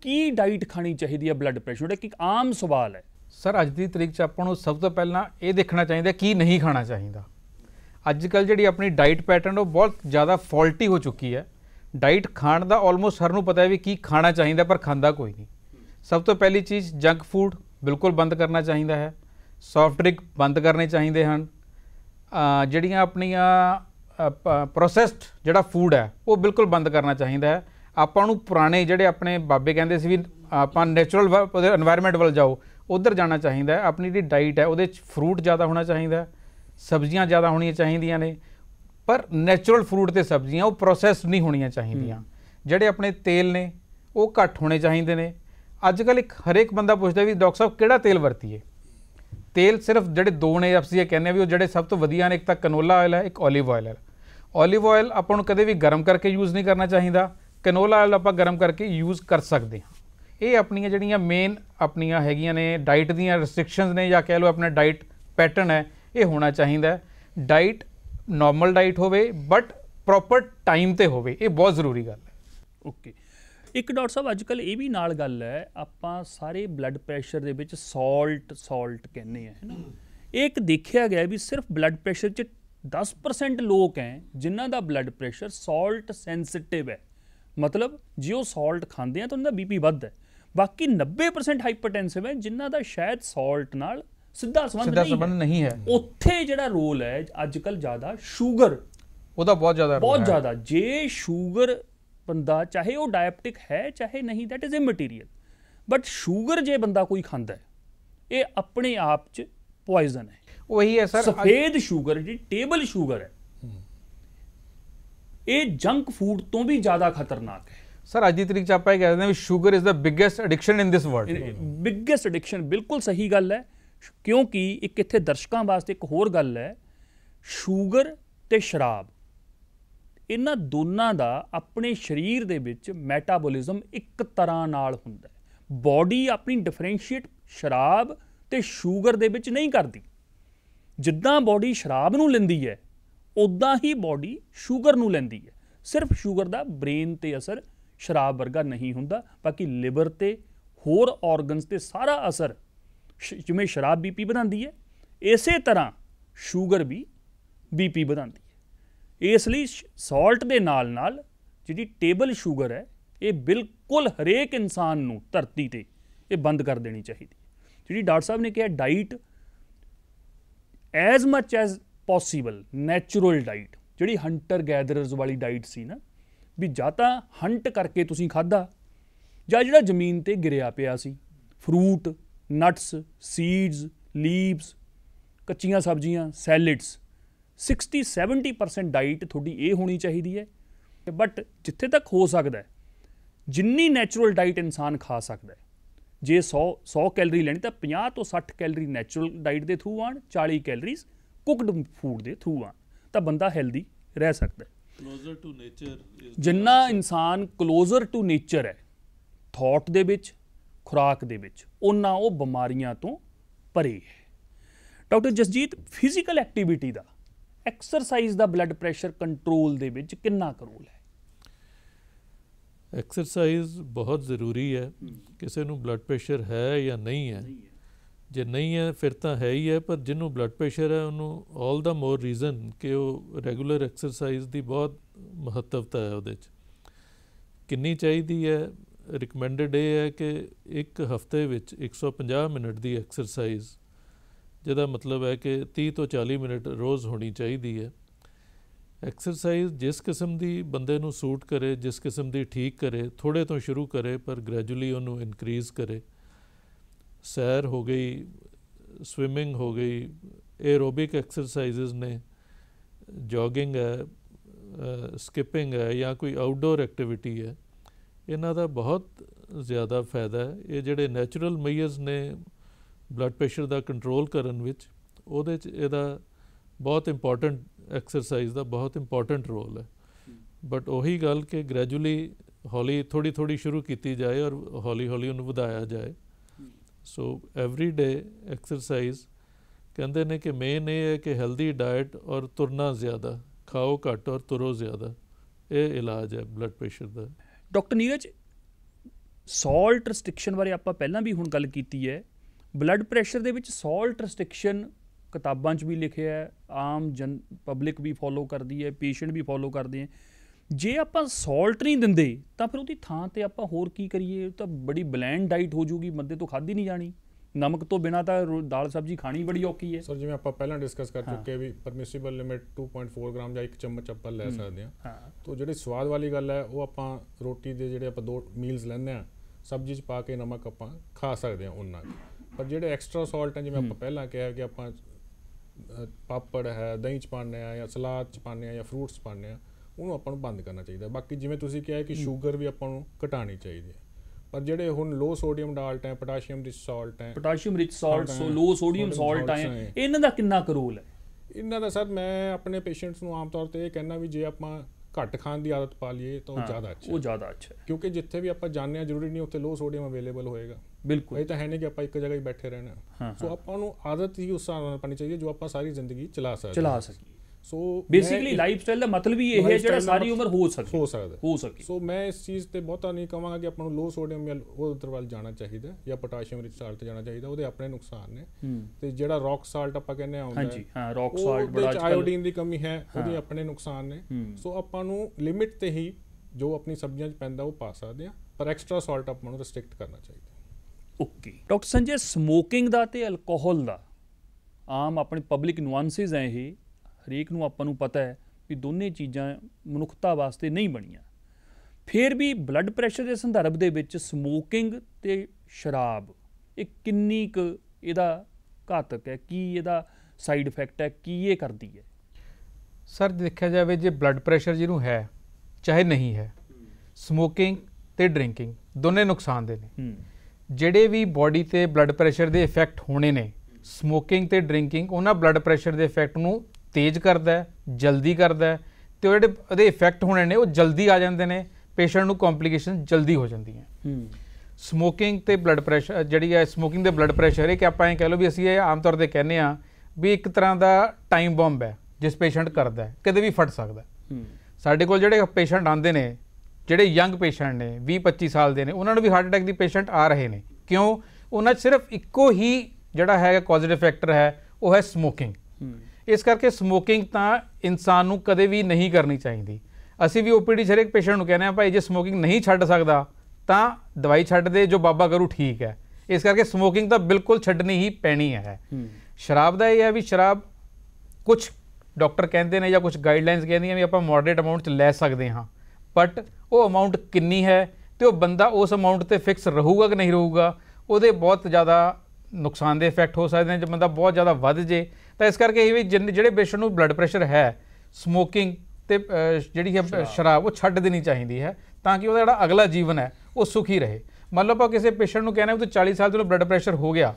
ਕੀ ਡਾਈਟ ਖਾਣੀ ਚਾਹੀਦੀ ਹੈ ਬਲੱਡ ਪ੍ਰੈਸ਼ਰ ਦਾ ਇੱਕ ਆਮ ਸਵਾਲ ਹੈ ਸਰ ਅੱਜ ਦੀ ਤਰੀਕ 'ਚ ਆਪਾਂ ਨੂੰ ਸਭ ਤੋਂ ਪਹਿਲਾਂ ਇਹ ਦੇਖਣਾ ਚਾਹੀਦਾ ਕੀ ਨਹੀਂ ਖਾਣਾ ਚਾਹੀਦਾ ਅੱਜ ਕੱਲ ਜਿਹੜੀ ਆਪਣੀ ਡਾਈਟ ਪੈਟਰਨ ਉਹ ਬਹੁਤ ਜ਼ਿਆਦਾ ਫਾਲਟੀ ਹੋ ਚੁੱਕੀ ਹੈ ਡਾਈਟ ਖਾਣ ਦਾ ਆਲਮੋਸਟ ਹਰ ਨੂੰ ਪਤਾ ਹੈ ਵੀ ਕੀ ਖਾਣਾ ਚਾਹੀਦਾ ਪਰ ਖਾਂਦਾ ਕੋਈ ਨਹੀਂ ਸਭ ਤੋਂ ਪਹਿਲੀ ਚੀਜ਼ ਜੰਕ ਫੂਡ ਬਿਲਕੁਲ ਬੰਦ ਕਰਨਾ ਚਾਹੀਦਾ ਹੈ ਸੌਫਟ ਡਰਿੰਕ ਬੰਦ ਕਰਨੇ ਚਾਹੀਦੇ ਹਨ ਜਿਹੜੀਆਂ ਆਪਣੀਆਂ ਪ੍ਰੋਸੈਸਡ ਜਿਹੜਾ ਫੂਡ ਹੈ ਉਹ ਬਿਲਕੁਲ ਬੰਦ ਕਰਨਾ ਚਾਹੀਦਾ ਹੈ ਆਪਾਂ ਨੂੰ ਪੁਰਾਣੇ ਜਿਹੜੇ ਆਪਣੇ ਬਾਬੇ ਕਹਿੰਦੇ ਸੀ ਵੀ ਆਪਾਂ ਨੇਚਰਲ এনवायरमेंट ਵੱਲ ਜਾਓ ਉਧਰ ਜਾਣਾ ਚਾਹੀਦਾ ਆਪਣੀ ਜਿਹੜੀ ਡਾਈਟ ਹੈ ਉਹਦੇ ਵਿੱਚ ਫਰੂਟ ਜ਼ਿਆਦਾ ਹੋਣਾ ਚਾਹੀਦਾ ਸਬਜ਼ੀਆਂ ਜ਼ਿਆਦਾ ਹੋਣੀਆਂ ਚਾਹੀਦੀਆਂ ਨੇ ਪਰ ਨੇਚਰਲ ਫਰੂਟ ਤੇ ਸਬਜ਼ੀਆਂ ਉਹ ਪ੍ਰੋਸੈਸ ਨਹੀਂ ਹੋਣੀਆਂ ਚਾਹੀਦੀਆਂ ਜਿਹੜੇ ਆਪਣੇ ਤੇਲ ਨੇ ਉਹ ਘੱਟ ਹੋਣੇ ਚਾਹੀਦੇ ਨੇ ਅੱਜ ਕੱਲ ਇੱਕ ਹਰੇਕ ਬੰਦਾ ਪੁੱਛਦਾ ਵੀ ਡਾਕਟਰ ਸਾਹਿਬ ਕਿਹੜਾ ਤੇਲ ਵਰਤੀਏ ਤੇਲ ਸਿਰਫ ਜਿਹੜੇ ਦੋ ਨੇ ਅਸੀਂ ਇਹ ਕਹਿੰਦੇ ਆ ਵੀ ਉਹ ਜਿਹੜੇ ਸਭ ਤੋਂ ਵਧੀਆ ਨੇ ਇੱਕ ਤਾਂ ਕੈਨੋਲਾ ਆਇਲ ਹੈ ਇੱਕ 올ਿਵ ਆਇਲ ਹੈ 올ਿਵ ਆਇਲ ਆਪਾਂ ਨੂੰ ਕਦੇ ਵੀ ਗਰਮ ਕਰਕੇ ਯੂਜ਼ ਨਹੀਂ ਕਰਨਾ ਚਾਹੀਦਾ ਕੈਨੋਲਾ ਆਇਲ ਆਪਾਂ ਗਰਮ ਕਰਕੇ ਯੂਜ਼ ਕਰ ਸਕਦੇ ਹਾਂ ਇਹ ਆਪਣੀਆਂ ਜਿਹੜੀਆਂ ਮੇਨ ਆਪਣੀਆਂ ਹੈਗੀਆਂ ਨੇ ਡਾਈਟ ਦੀਆਂ ਰੈਸਟ੍ਰਿਕਸ਼ਨਸ ਨੇ ਜਾਂ ਕਹਿ ਲਓ ਆਪਣਾ ਡਾਈਟ ਪੈਟਰਨ ਹੈ ਇਹ ਹੋਣਾ ਚਾਹੀਦਾ ਡਾਈਟ ਨਾਰਮਲ ਡਾਈਟ ਹੋਵੇ ਬਟ ਪ੍ਰੋਪਰ ਟਾਈਮ ਤੇ ਹੋਵੇ ਇਹ ਬਹੁਤ ਜ਼ਰੂਰੀ ਗੱਲ ਹੈ ਓਕੇ ਇੱਕ ਡਾਕਟਰ ਸਾਹਿਬ ਅੱਜ ਕੱਲ ਇਹ ਵੀ ਨਾਲ ਗੱਲ ਹੈ ਆਪਾਂ ਸਾਰੇ ਬਲੱਡ ਪ੍ਰੈਸ਼ਰ ਦੇ ਵਿੱਚ ਸਾਲਟ ਸਾਲਟ ਕਹਿੰਦੇ ਆ ਹੈਨਾ ਇਹ ਇੱਕ ਦੇਖਿਆ ਗਿਆ ਵੀ ਸਿਰਫ ਬਲੱਡ ਪ੍ਰੈਸ਼ਰ 'ਚ 10% ਲੋਕ ਹੈ ਜਿਨ੍ਹਾਂ ਦਾ ਬਲੱਡ ਪ੍ਰੈਸ਼ਰ ਸਾਲਟ ਸੈਂਸਿਟਿਵ ਹੈ ਮਤਲਬ ਜੇ ਉਹ ਸਾਲਟ ਖਾਂਦੇ ਆ ਤਾਂ ਉਹਨਾਂ ਦਾ ਬੀਪੀ ਵੱਧ ਹੈ ਬਾਕੀ 90% ਹਾਈਪਰਟੈਂਸਿਵ ਹੈ ਜਿਨ੍ਹਾਂ ਦਾ ਸ਼ਾਇਦ ਸਾਲਟ ਨਾਲ ਸਿੱਧਾ ਸੰਬੰਧ ਨਹੀਂ ਹੈ ਉੱਥੇ ਜਿਹੜਾ ਰੋਲ ਹੈ ਅੱਜ ਕੱਲ ਜ਼ਿਆਦਾ 슈ਗਰ ਉਹਦਾ ਬਹੁਤ ਜ਼ਿਆਦਾ ਰੋਲ ਹੈ ਬਹੁਤ ਜ਼ਿਆਦਾ ਜੇ 슈ਗਰ ਬੰਦਾ ਚਾਹੇ ਉਹ ਡਾਇਬਟਿਕ ਹੈ ਚਾਹੇ ਨਹੀਂ that is immaterial but sugar ਜੇ ਬੰਦਾ ਕੋਈ ਖਾਂਦਾ ਹੈ ਇਹ ਆਪਣੇ ਆਪ 'ਚ ਪੋਇਜ਼ਨ ਹੈ ਉਹੀ ਹੈ ਸਰ ਸਫੇਦ ਸ਼ੂਗਰ ਜਿਹੜੀ ਟੇਬਲ ਸ਼ੂਗਰ ਹੈ ਇਹ ਜੰਕ ਫੂਡ ਤੋਂ ਵੀ ਜ਼ਿਆਦਾ ਖਤਰਨਾਕ ਹੈ ਸਰ ਅੱਜ ਦੀ ਤਰੀਕ ਚ ਆਪਾਂ ਇਹ ਕਹਿੰਦੇ ਨੇ ਵੀ sugar is the biggest addiction in this world biggest addiction ਬਿਲਕੁਲ ਸਹੀ ਗੱਲ ਹੈ ਕਿਉਂਕਿ ਇੱਕ ਇੱਥੇ ਦਰਸ਼ਕਾਂ ਵਾਸਤੇ ਇੱਕ ਹੋਰ ਗੱਲ ਹੈ ਸ਼ੂਗਰ ਤੇ ਸ਼ਰਾਬ ਇਹਨਾਂ ਦੋਨਾਂ ਦਾ ਆਪਣੇ ਸਰੀਰ ਦੇ ਵਿੱਚ ਮੈਟਾਬੋਲਿਜ਼ਮ ਇੱਕ ਤਰ੍ਹਾਂ ਨਾਲ ਹੁੰਦਾ ਹੈ ਬਾਡੀ ਆਪਣੀ ਡਿਫਰੈਂਸ਼ੀਏਟ ਸ਼ਰਾਬ ਤੇ ਸ਼ੂਗਰ ਦੇ ਵਿੱਚ ਨਹੀਂ ਕਰਦੀ ਜਿੱਦਾਂ ਬਾਡੀ ਸ਼ਰਾਬ ਨੂੰ ਲੈਂਦੀ ਹੈ ਉਦਾਂ ਹੀ ਬਾਡੀ ਸ਼ੂਗਰ ਨੂੰ ਲੈਂਦੀ ਹੈ ਸਿਰਫ ਸ਼ੂਗਰ ਦਾ ਬ੍ਰੇਨ ਤੇ ਅਸਰ ਸ਼ਰਾਬ ਵਰਗਾ ਨਹੀਂ ਹੁੰਦਾ ਬਾਕੀ ਲਿਵਰ ਤੇ ਹੋਰ ਆਰਗਨਸ ਤੇ ਸਾਰਾ ਅਸਰ ਜਿਵੇਂ ਸ਼ਰਾਬ ਬੀਪੀ ਵਧਾਉਂਦੀ ਹੈ ਇਸੇ ਤਰ੍ਹਾਂ ਸ਼ੂਗਰ ਵੀ ਬੀਪੀ ਵਧਾਉਂਦੀ ਇਸ ਲਈ ਸਾਲਟ ਦੇ ਨਾਲ ਨਾਲ ਜਿਹੜੀ ਟੇਬਲ ਸ਼ੂਗਰ ਹੈ ਇਹ ਬਿਲਕੁਲ ਹਰੇਕ ਇਨਸਾਨ ਨੂੰ ਧਰਤੀ ਤੇ ਇਹ ਬੰਦ ਕਰ ਦੇਣੀ ਚਾਹੀਦੀ ਜਿਹੜੀ ਡਾਕਟਰ ਸਾਹਿਬ ਨੇ ਕਿਹਾ diet as much as possible natural diet ਜਿਹੜੀ ਹੰਟਰ ਗੈਦਰਰਸ ਵਾਲੀ ਡਾਈਟ ਸੀ ਨਾ ਵੀ ਜਾਂ ਤਾਂ ਹੰਟ ਕਰਕੇ ਤੁਸੀਂ ਖਾਦਾ ਜਾਂ ਜਿਹੜਾ ਜ਼ਮੀਨ ਤੇ ਗਿਰਿਆ ਪਿਆ ਸੀ ਫਰੂਟ ਨਟਸ ਸੀਡਸ ਲੀਵਸ ਕੱਚੀਆਂ ਸਬਜ਼ੀਆਂ ਸੈਲਡਸ 60 70% ਡਾਈਟ ਤੁਹਾਡੀ ਇਹ ਹੋਣੀ ਚਾਹੀਦੀ ਹੈ ਬਟ ਜਿੱਥੇ ਤੱਕ ਹੋ ਸਕਦਾ ਹੈ ਜਿੰਨੀ ਨੇਚਰਲ ਡਾਈਟ ਇਨਸਾਨ ਖਾ ਸਕਦਾ ਹੈ ਜੇ 100 100 ਕੈਲਰੀ ਲੈਣੀ ਤਾਂ 50 ਤੋਂ 60 ਕੈਲਰੀ ਨੇਚਰਲ ਡਾਈਟ ਦੇ ਥਰੂ ਆਣ 40 ਕੈਲਰੀਜ਼ ਕੁਕਡ ਫੂਡ ਦੇ ਥਰੂ ਆਣ ਤਾਂ ਬੰਦਾ ਹੈਲਦੀ ਰਹਿ ਸਕਦਾ ਹੈ ਕਲੋਜ਼ਰ ਟੂ ਨੇਚਰ ਜਿੰਨਾ ਇਨਸਾਨ ਕਲੋਜ਼ਰ ਟੂ ਨੇਚਰ ਹੈ ਥਾਟ ਦੇ ਵਿੱਚ ਖੁਰਾਕ ਦੇ ਵਿੱਚ ਉਹਨਾਂ ਉਹ ਬਿਮਾਰੀਆਂ ਤੋਂ ਪਰੇ ਹੈ ਡਾਕਟਰ ਜਸਜੀਤ ਫਿਜ਼ੀਕਲ ਐਕਟੀਵਿਟੀ ਦਾ ਐਕਸਰਸਾਈਜ਼ ਦਾ ਬਲੱਡ ਪ੍ਰੈਸ਼ਰ ਕੰਟਰੋਲ ਦੇ ਵਿੱਚ ਕਿੰਨਾ ਕੁ ਹੈ ਐਕਸਰਸਾਈਜ਼ ਬਹੁਤ ਜ਼ਰੂਰੀ ਹੈ ਕਿਸੇ ਨੂੰ ਬਲੱਡ ਪ੍ਰੈਸ਼ਰ ਹੈ ਜਾਂ ਨਹੀਂ ਹੈ ਜੇ ਨਹੀਂ ਹੈ ਫਿਰ ਤਾਂ ਹੈ ਹੀ ਹੈ ਪਰ ਜਿਹਨੂੰ ਬਲੱਡ ਪ੍ਰੈਸ਼ਰ ਹੈ ਉਹਨੂੰ 올 ਦਾ ਮੋਰ ਰੀਜ਼ਨ ਕਿ ਉਹ ਰੈਗੂਲਰ ਐਕਸਰਸਾਈਜ਼ ਦੀ ਬਹੁਤ ਮਹੱਤਵਤਾ ਹੈ ਉਹਦੇ 'ਚ ਕਿੰਨੀ ਚਾਹੀਦੀ ਹੈ ਰਿਕਮੈਂਡਡ ਇਹ ਹੈ ਕਿ ਇੱਕ ਹਫਤੇ ਵਿੱਚ 150 ਮਿੰਟ ਦੀ ਐਕਸਰਸਾਈਜ਼ ਜਿਹਦਾ ਮਤਲਬ ਹੈ ਕਿ 30 ਤੋਂ 40 ਮਿੰਟ ਰੋਜ਼ ਹੋਣੀ ਚਾਹੀਦੀ ਹੈ ਐਕਸਰਸਾਈਜ਼ ਜਿਸ ਕਿਸਮ ਦੀ ਬੰਦੇ ਨੂੰ ਸੂਟ ਕਰੇ ਜਿਸ ਕਿਸਮ ਦੀ ਠੀਕ ਕਰੇ ਥੋੜੇ ਤੋਂ ਸ਼ੁਰੂ ਕਰੇ ਪਰ ਗ੍ਰੈਜੂਅਲੀ ਉਹਨੂੰ ਇਨਕਰੀਜ਼ ਕਰੇ ਸੈਰ ਹੋ ਗਈ ਸਵਿਮਿੰਗ ਹੋ ਗਈ ਐਰੋਬਿਕ ਐਕਸਰਸਾਈਜ਼ਸ ਨੇ ਜੋਗਿੰਗ ਹੈ ਸਕਿਪਿੰਗ ਹੈ ਜਾਂ ਕੋਈ ਆਊਟਡੋਰ ਐਕਟੀਵਿਟੀ ਹੈ ਇਹਨਾਂ ਦਾ ਬਹੁਤ ਜ਼ਿਆਦਾ ਫਾਇਦਾ ਹੈ ਇਹ ਜਿਹੜੇ ਨੇਚਰਲ ਮਈਅਰਸ ਨੇ ਬਲੱਡ ਪ੍ਰੈਸ਼ਰ ਦਾ ਕੰਟਰੋਲ ਕਰਨ ਵਿੱਚ ਉਹਦੇ 'ਚ ਇਹਦਾ ਬਹੁਤ ਇੰਪੋਰਟੈਂਟ ਐਕਸਰਸਾਈਜ਼ ਦਾ ਬਹੁਤ ਇੰਪੋਰਟੈਂਟ ਰੋਲ ਹੈ ਬਟ ਉਹੀ ਗੱਲ ਕਿ ਗ੍ਰੈਜੂਅਲੀ ਹੌਲੀ ਥੋੜੀ ਥੋੜੀ ਸ਼ੁਰੂ ਕੀਤੀ ਜਾਏ ਔਰ ਹੌਲੀ ਹੌਲੀ ਉਹਨੂੰ ਵਧਾਇਆ ਜਾਏ ਸੋ ਐਵਰੀ ਡੇ ਐਕਸਰਸਾਈਜ਼ ਕਹਿੰਦੇ ਨੇ ਕਿ ਮੇਨ ਇਹ ਹੈ ਕਿ ਹੈਲਦੀ ਡਾਈਟ ਔਰ ਤੁਰਨਾ ਜ਼ਿਆਦਾ ਖਾਓ ਘੱਟ ਔਰ ਤੁਰੋ ਜ਼ਿਆਦਾ ਇਹ ਇਲਾਜ ਹੈ ਬਲੱਡ ਪ੍ਰੈਸ਼ਰ ਦਾ ਡਾਕਟਰ ਨੀਰਜ ਸਾਲਟ ਰੈਸਟ੍ਰਿਕਸ਼ਨ ਬਾਰੇ ਆਪਾਂ ਪਹਿਲਾਂ ਵੀ ਹੁਣ ਗੱਲ ਕੀਤੀ ਹੈ ਬਲੱਡ ਪ੍ਰੈਸ਼ਰ ਦੇ ਵਿੱਚ ਸਾਲਟ ਰੈਸਟ੍ਰਿਕਸ਼ਨ ਕਿਤਾਬਾਂ 'ਚ ਵੀ ਲਿਖਿਆ ਹੈ ਆਮ ਜਨ ਪਬਲਿਕ ਵੀ ਫੋਲੋ ਕਰਦੀ ਹੈ ਪੇਸ਼ੈਂਟ ਵੀ ਫੋਲੋ ਕਰਦੇ ਆ ਜੇ ਆਪਾਂ ਸਾਲਟ ਨਹੀਂ ਦਿੰਦੇ ਤਾਂ ਫਿਰ ਉਹਦੀ ਥਾਂ ਤੇ ਆਪਾਂ ਹੋਰ ਕੀ ਕਰੀਏ ਤਾਂ ਬੜੀ ਬਲੈਂਡ ਡਾਈਟ ਹੋ ਜੂਗੀ ਬੰਦੇ ਤੋਂ ਖਾਦੀ ਨਹੀਂ ਜਾਣੀ ਨਮਕ ਤੋਂ ਬਿਨਾ ਤਾਂ ਦਾਲ ਸਬਜ਼ੀ ਖਾਣੀ ਬੜੀ ਔਖੀ ਹੈ ਸਰ ਜਿਵੇਂ ਆਪਾਂ ਪਹਿਲਾਂ ਡਿਸਕਸ ਕਰ ਚੁੱਕੇ ਆ ਵੀ ਪਰਮਿਸਿਬਲ ਲਿਮਿਟ 2.4 ਗ੍ਰਾਮ ਜਾਂ ਇੱਕ ਚਮਚ ਅੱਪਲ ਲੈ ਸਕਦੇ ਹਾਂ ਤੋਂ ਜਿਹੜੀ ਸਵਾਦ ਵਾਲੀ ਗੱਲ ਹੈ ਉਹ ਆਪਾਂ ਰੋਟੀ ਦੇ ਜਿਹੜੇ ਆਪਾਂ ਦੋ ਮੀਲਸ ਲੈਂਦੇ ਆ ਸਬਜ਼ੀ 'ਚ ਪਾ ਕੇ ਨਮਕ ਆਪਾਂ ਖਾ ਸਕਦੇ ਆ ਉਹਨਾਂ ਪਰ ਜਿਹੜੇ ਐਕਸਟਰਾ ਸਾਲਟ ਹੈ ਜਿਵੇਂ ਆਪਾਂ ਪਹਿਲਾਂ ਕਿਹਾ ਕਿ ਆਪਾਂ ਪਾਪੜ ਹੈ ਦਹੀਂ ਚ ਪਾਣੇ ਆ ਜਾਂ ਸਲਾਦ ਚ ਪਾਣੇ ਆ ਜਾਂ ਫਰੂਟਸ ਪਾਣੇ ਆ ਉਹਨੂੰ ਆਪਾਂ ਨੂੰ ਬੰਦ ਕਰਨਾ ਚਾਹੀਦਾ ਬਾਕੀ ਜਿਵੇਂ ਤੁਸੀਂ ਕਿਹਾ ਕਿ ਸ਼ੂਗਰ ਵੀ ਆਪਾਂ ਨੂੰ ਘਟਾਣੀ ਚਾਹੀਦੀ ਹੈ ਪਰ ਜਿਹੜੇ ਹੁਣ ਲੋ ਸੋਡੀਅਮ ਡਾਲਟ ਹੈ ਪੋਟਾਸ਼ੀਅਮ ਰਿਚ ਸਾਲਟ ਹੈ potassium rich salt so low sodium salt ਹੈ ਇਹਨਾਂ ਦਾ ਕਿੰਨਾ ਕਰੋਲ ਹੈ ਇਹਨਾਂ ਦਾ ਸਰ ਮੈਂ ਆਪਣੇ ਪੇਸ਼ੈਂਟਸ ਨੂੰ ਆਮ ਤੌਰ ਤੇ ਇਹ ਕਹਿਣਾ ਵੀ ਜੇ ਆਪਾਂ ਘੱਟ ਖਾਣ ਦੀ ਆਦਤ ਪਾ ਲਈਏ ਤਾਂ ਉਹ ਜ਼ਿਆਦਾ ਅੱਛਾ ਉਹ ਜ਼ਿਆਦਾ ਅੱਛਾ ਕਿਉਂਕਿ ਜਿੱਥੇ ਵੀ ਆਪਾਂ ਜਾਣਿਆ ਜ਼ਰੂਰੀ ਨਹੀਂ ਉੱਥੇ ਲੋ ਸੋਡੀਅਮ ਅਵੇਲੇਬਲ ਹੋਏਗਾ ਬਿਲਕੁਲ ਇਹ ਤਾਂ ਹੈ ਨਹੀਂ ਕਿ ਆਪਾਂ ਇੱਕ ਜਗ੍ਹਾ ਹੀ ਬੈਠੇ ਰਹਿਣਾ ਸੋ ਆਪਾਂ ਨੂੰ ਆਦਤ ਹੀ ਉਸ ਹਿਸਾਬ ਨਾਲ ਪਣੀ ਚਾਹੀਦੀ ਜੋ ਆਪਾਂ ਸਾਰੀ ਜ਼ਿੰਦਗੀ ਚਲਾ ਸਕਦੇ ਚਲਾ ਸਕੀਏ ਸੋ ਬੇਸਿਕਲੀ ਲਾਈਫ ਸਟਾਈਲ ਦਾ ਮਤਲਬ ਹੀ ਇਹ ਹੈ ਜਿਹੜਾ ਸਾਰੀ ਉਮਰ ਹੋ ਸਕੇ ਹੋ ਸਕਦਾ ਹੋ ਸਕੇ ਸੋ ਮੈਂ ਇਸ ਚੀਜ਼ ਤੇ ਬਹੁਤਾ ਨਹੀਂ ਕਹਾਂਗਾ ਕਿ ਆਪਾਂ ਨੂੰ ਲੋ ਸੋਡੀਅਮ ਜਾਂ ਉਧਰ ਵੱਲ ਜਾਣਾ ਚਾਹੀਦਾ ਜਾਂ ਪੋਟਾਸ਼ੀਅਮ ਰਿਚ ਸਾਲਟ ਤੇ ਜਾਣਾ ਚਾਹੀਦਾ ਉਹਦੇ ਆਪਣੇ ਨੁਕਸਾਨ ਨੇ ਤੇ ਜਿਹੜਾ ਰੌਕ ਸਾਲਟ ਆਪਾਂ ਕਹਿੰਦੇ ਆਉਂਦਾ ਹਾਂਜੀ ਹਾਂ ਰੌਕ ਸਾਲਟ ਬੜਾ ਅੱਜ ਆਇਓਡੀਨ ਦੀ ਕਮੀ ਹੈ ਉਹਦੇ ਆਪਣੇ ਨੁਕਸਾਨ ਨੇ ਸੋ ਆਪਾਂ ਨੂੰ ਲਿਮਿਟ ਤੇ ਹੀ ਜੋ ਆਪਣੀ ਸਬਜ਼ੀਆਂ 'ਚ ਪੈਂਦਾ ਉਹ ਪਾ ਸਕਦੇ ਆ ਪਰ ਐਕਸਟਰਾ ਸਾਲਟ ਆਪਾਂ ਨੂੰ ਰੈਸਟ੍ਰਿਕਟ ਕਰਨਾ ਚਾਹੀਦਾ ਓਕੇ ਡਾਕਟਰ ਸੰਜੇ ਸਮੋਕਿੰਗ ਦਾ ਤੇ ਅਲਕੋਹਲ ਦਾ ਆਮ ਆਪਣੇ ਪਬਲਿਕ ਨਿਊਆਂਸਸ ਹੈ ਇਹ ਹਰੇਕ ਨੂੰ ਆਪਾਂ ਨੂੰ ਪਤਾ ਹੈ ਵੀ ਦੋਨੇ ਚੀਜ਼ਾਂ ਮਨੁੱਖਤਾ ਵਾਸਤੇ ਨਹੀਂ ਬਣੀਆਂ ਫਿਰ ਵੀ ਬਲੱਡ ਪ੍ਰੈਸ਼ਰ ਦੇ ਸੰਦਰਭ ਦੇ ਵਿੱਚ ਸਮੋਕਿੰਗ ਤੇ ਸ਼ਰਾਬ ਇਹ ਕਿੰਨੀ ਕੁ ਇਹਦਾ ਘਾਤਕ ਹੈ ਕੀ ਇਹਦਾ ਸਾਈਡ ਇਫੈਕਟ ਹੈ ਕੀ ਇਹ ਕਰਦੀ ਹੈ ਸਰ ਦੇਖਿਆ ਜਾਵੇ ਜੇ ਬਲੱਡ ਪ੍ਰੈਸ਼ਰ ਜਿਹਨੂੰ ਹੈ ਚਾਹੇ ਨਹੀਂ ਹੈ ਸਮੋਕਿੰਗ ਤੇ ਡਰਿੰਕਿੰਗ ਦੋਨੇ ਨੁਕਸਾਨ ਦੇ ਨੇ ਜਿਹੜੇ ਵੀ ਬਾਡੀ ਤੇ ਬਲੱਡ ਪ੍ਰੈਸ਼ਰ ਦੇ ਇਫੈਕਟ ਹੋਣੇ ਨੇ ਸਮੋਕਿੰਗ ਤੇ ਡਰਿੰਕਿੰਗ ਉਹਨਾਂ ਬਲੱਡ ਪ੍ਰੈਸ਼ਰ ਦੇ ਇਫੈਕਟ ਨੂੰ ਤੇਜ਼ ਕਰਦਾ ਹੈ ਜਲਦੀ ਕਰਦਾ ਹੈ ਤੇ ਜਿਹੜੇ ਉਹਦੇ ਇਫੈਕਟ ਹੋਣੇ ਨੇ ਉਹ ਜਲਦੀ ਆ ਜਾਂਦੇ ਨੇ ਪੇਸ਼ੈਂਟ ਨੂੰ ਕੰਪਲਿਕੇਸ਼ਨ ਜਲਦੀ ਹੋ ਜਾਂਦੀਆਂ ਹੂੰ ਸਮੋਕਿੰਗ ਤੇ ਬਲੱਡ ਪ੍ਰੈਸ਼ਰ ਜਿਹੜੀ ਹੈ ਸਮੋਕਿੰਗ ਦੇ ਬਲੱਡ ਪ੍ਰੈਸ਼ਰ ਹੈ ਕਿ ਆਪਾਂ ਇਹ ਕਹਿ ਲਓ ਵੀ ਅਸੀਂ ਇਹ ਆਮ ਤੌਰ ਤੇ ਕਹਿੰਦੇ ਆ ਵੀ ਇੱਕ ਤਰ੍ਹਾਂ ਦਾ ਟਾਈਮ ਬੰਬ ਹੈ ਜਿਸ ਪੇਸ਼ੈਂਟ ਕਰਦਾ ਹੈ ਕਦੇ ਵੀ ਫਟ ਸਕਦਾ ਸਾਡੇ ਕੋਲ ਜਿਹੜੇ ਪੇਸ਼ੈਂਟ ਆਉਂਦੇ ਨੇ ਜਿਹੜੇ ਯੰਗ ਪੇਸ਼ੈਂਟ ਨੇ 20 25 ਸਾਲ ਦੇ ਨੇ ਉਹਨਾਂ ਨੂੰ ਵੀ ਹਾਰਟ ਅਟੈਕ ਦੀ ਪੇਸ਼ੈਂਟ ਆ ਰਹੇ ਨੇ ਕਿਉਂ ਉਹਨਾਂ 'ਚ ਸਿਰਫ ਇੱਕੋ ਹੀ ਜਿਹੜਾ ਹੈਗਾ ਪੋਜ਼ਿਟਿਵ ਫੈਕਟਰ ਹੈ ਉਹ ਹੈ ਸਮੋਕਿੰਗ ਇਸ ਕਰਕੇ ਸਮੋਕਿੰਗ ਤਾਂ ਇਨਸਾਨ ਨੂੰ ਕਦੇ ਵੀ ਨਹੀਂ ਕਰਨੀ ਚਾਹੀਦੀ ਅਸੀਂ ਵੀ ਓਪੀਡੀ ਚ ਹਰੇਕ ਪੇਸ਼ੈਂਟ ਨੂੰ ਕਹਿੰਦੇ ਆ ਭਾਈ ਜੇ ਸਮੋਕਿੰਗ ਨਹੀਂ ਛੱਡ ਸਕਦਾ ਤਾਂ ਦਵਾਈ ਛੱਡ ਦੇ ਜੋ ਬਾਬਾ ਕਰੂ ਠੀਕ ਹੈ ਇਸ ਕਰਕੇ ਸਮੋਕਿੰਗ ਤਾਂ ਬਿਲਕੁਲ ਛੱਡਣੀ ਹੀ ਪੈਣੀ ਹੈ ਸ਼ਰਾਬ ਦਾ ਇਹ ਹੈ ਵੀ ਸ਼ਰਾਬ ਕੁਝ ਡਾਕਟਰ ਕਹਿੰਦੇ ਨੇ ਜਾਂ ਕੁਝ ਗਾਈਡਲਾਈਨਸ ਕਹਿੰਦੀਆਂ ਵੀ ਆਪਾਂ ਮੋਡਰੇਟ ਅਮਾਉਂਟ ਚ ਲੈ ਸਕਦੇ ਹਾਂ ਬਟ ਉਹ ਅਮਾਉਂਟ ਕਿੰਨੀ ਹੈ ਤੇ ਉਹ ਬੰਦਾ ਉਸ ਅਮਾਉਂਟ ਤੇ ਫਿਕਸ ਰਹੂਗਾ ਕਿ ਨਹੀਂ ਰਹੂਗਾ ਉਹਦੇ ਬਹੁਤ ਜ਼ਿਆਦਾ ਨੁਕਸਾਨ ਦੇ ਇਫੈਕਟ ਹੋ ਸਕਦੇ ਨੇ ਜੇ ਬੰਦਾ ਬਹੁਤ ਜ਼ਿਆਦਾ ਵੱਧ ਜੇ ਤਾਂ ਇਸ ਕਰਕੇ ਇਹ ਵੀ ਜਿਹੜੇ ਪੇਸ਼ੈਂਟ ਨੂੰ ਬਲੱਡ ਪ੍ਰੈਸ਼ਰ ਹੈ ਸਮੋਕਿੰਗ ਤੇ ਜਿਹੜੀ ਹੈ ਸ਼ਰਾਬ ਉਹ ਛੱਡ ਦੇਣੀ ਚਾਹੀਦੀ ਹੈ ਤਾਂ ਕਿ ਉਹਦਾ ਜਿਹੜਾ ਅਗਲਾ ਜੀਵਨ ਹੈ ਉਹ ਸੁਖੀ ਰਹੇ ਮੰਨ ਲਓ ਆਪਾਂ ਕਿਸੇ ਪੇਸ਼ੈਂਟ ਨੂੰ ਕਹਿੰਦੇ ਤੂੰ 40 ਸਾਲ ਤੋਂ ਬਲੱਡ ਪ੍ਰੈਸ਼ਰ ਹੋ ਗਿਆ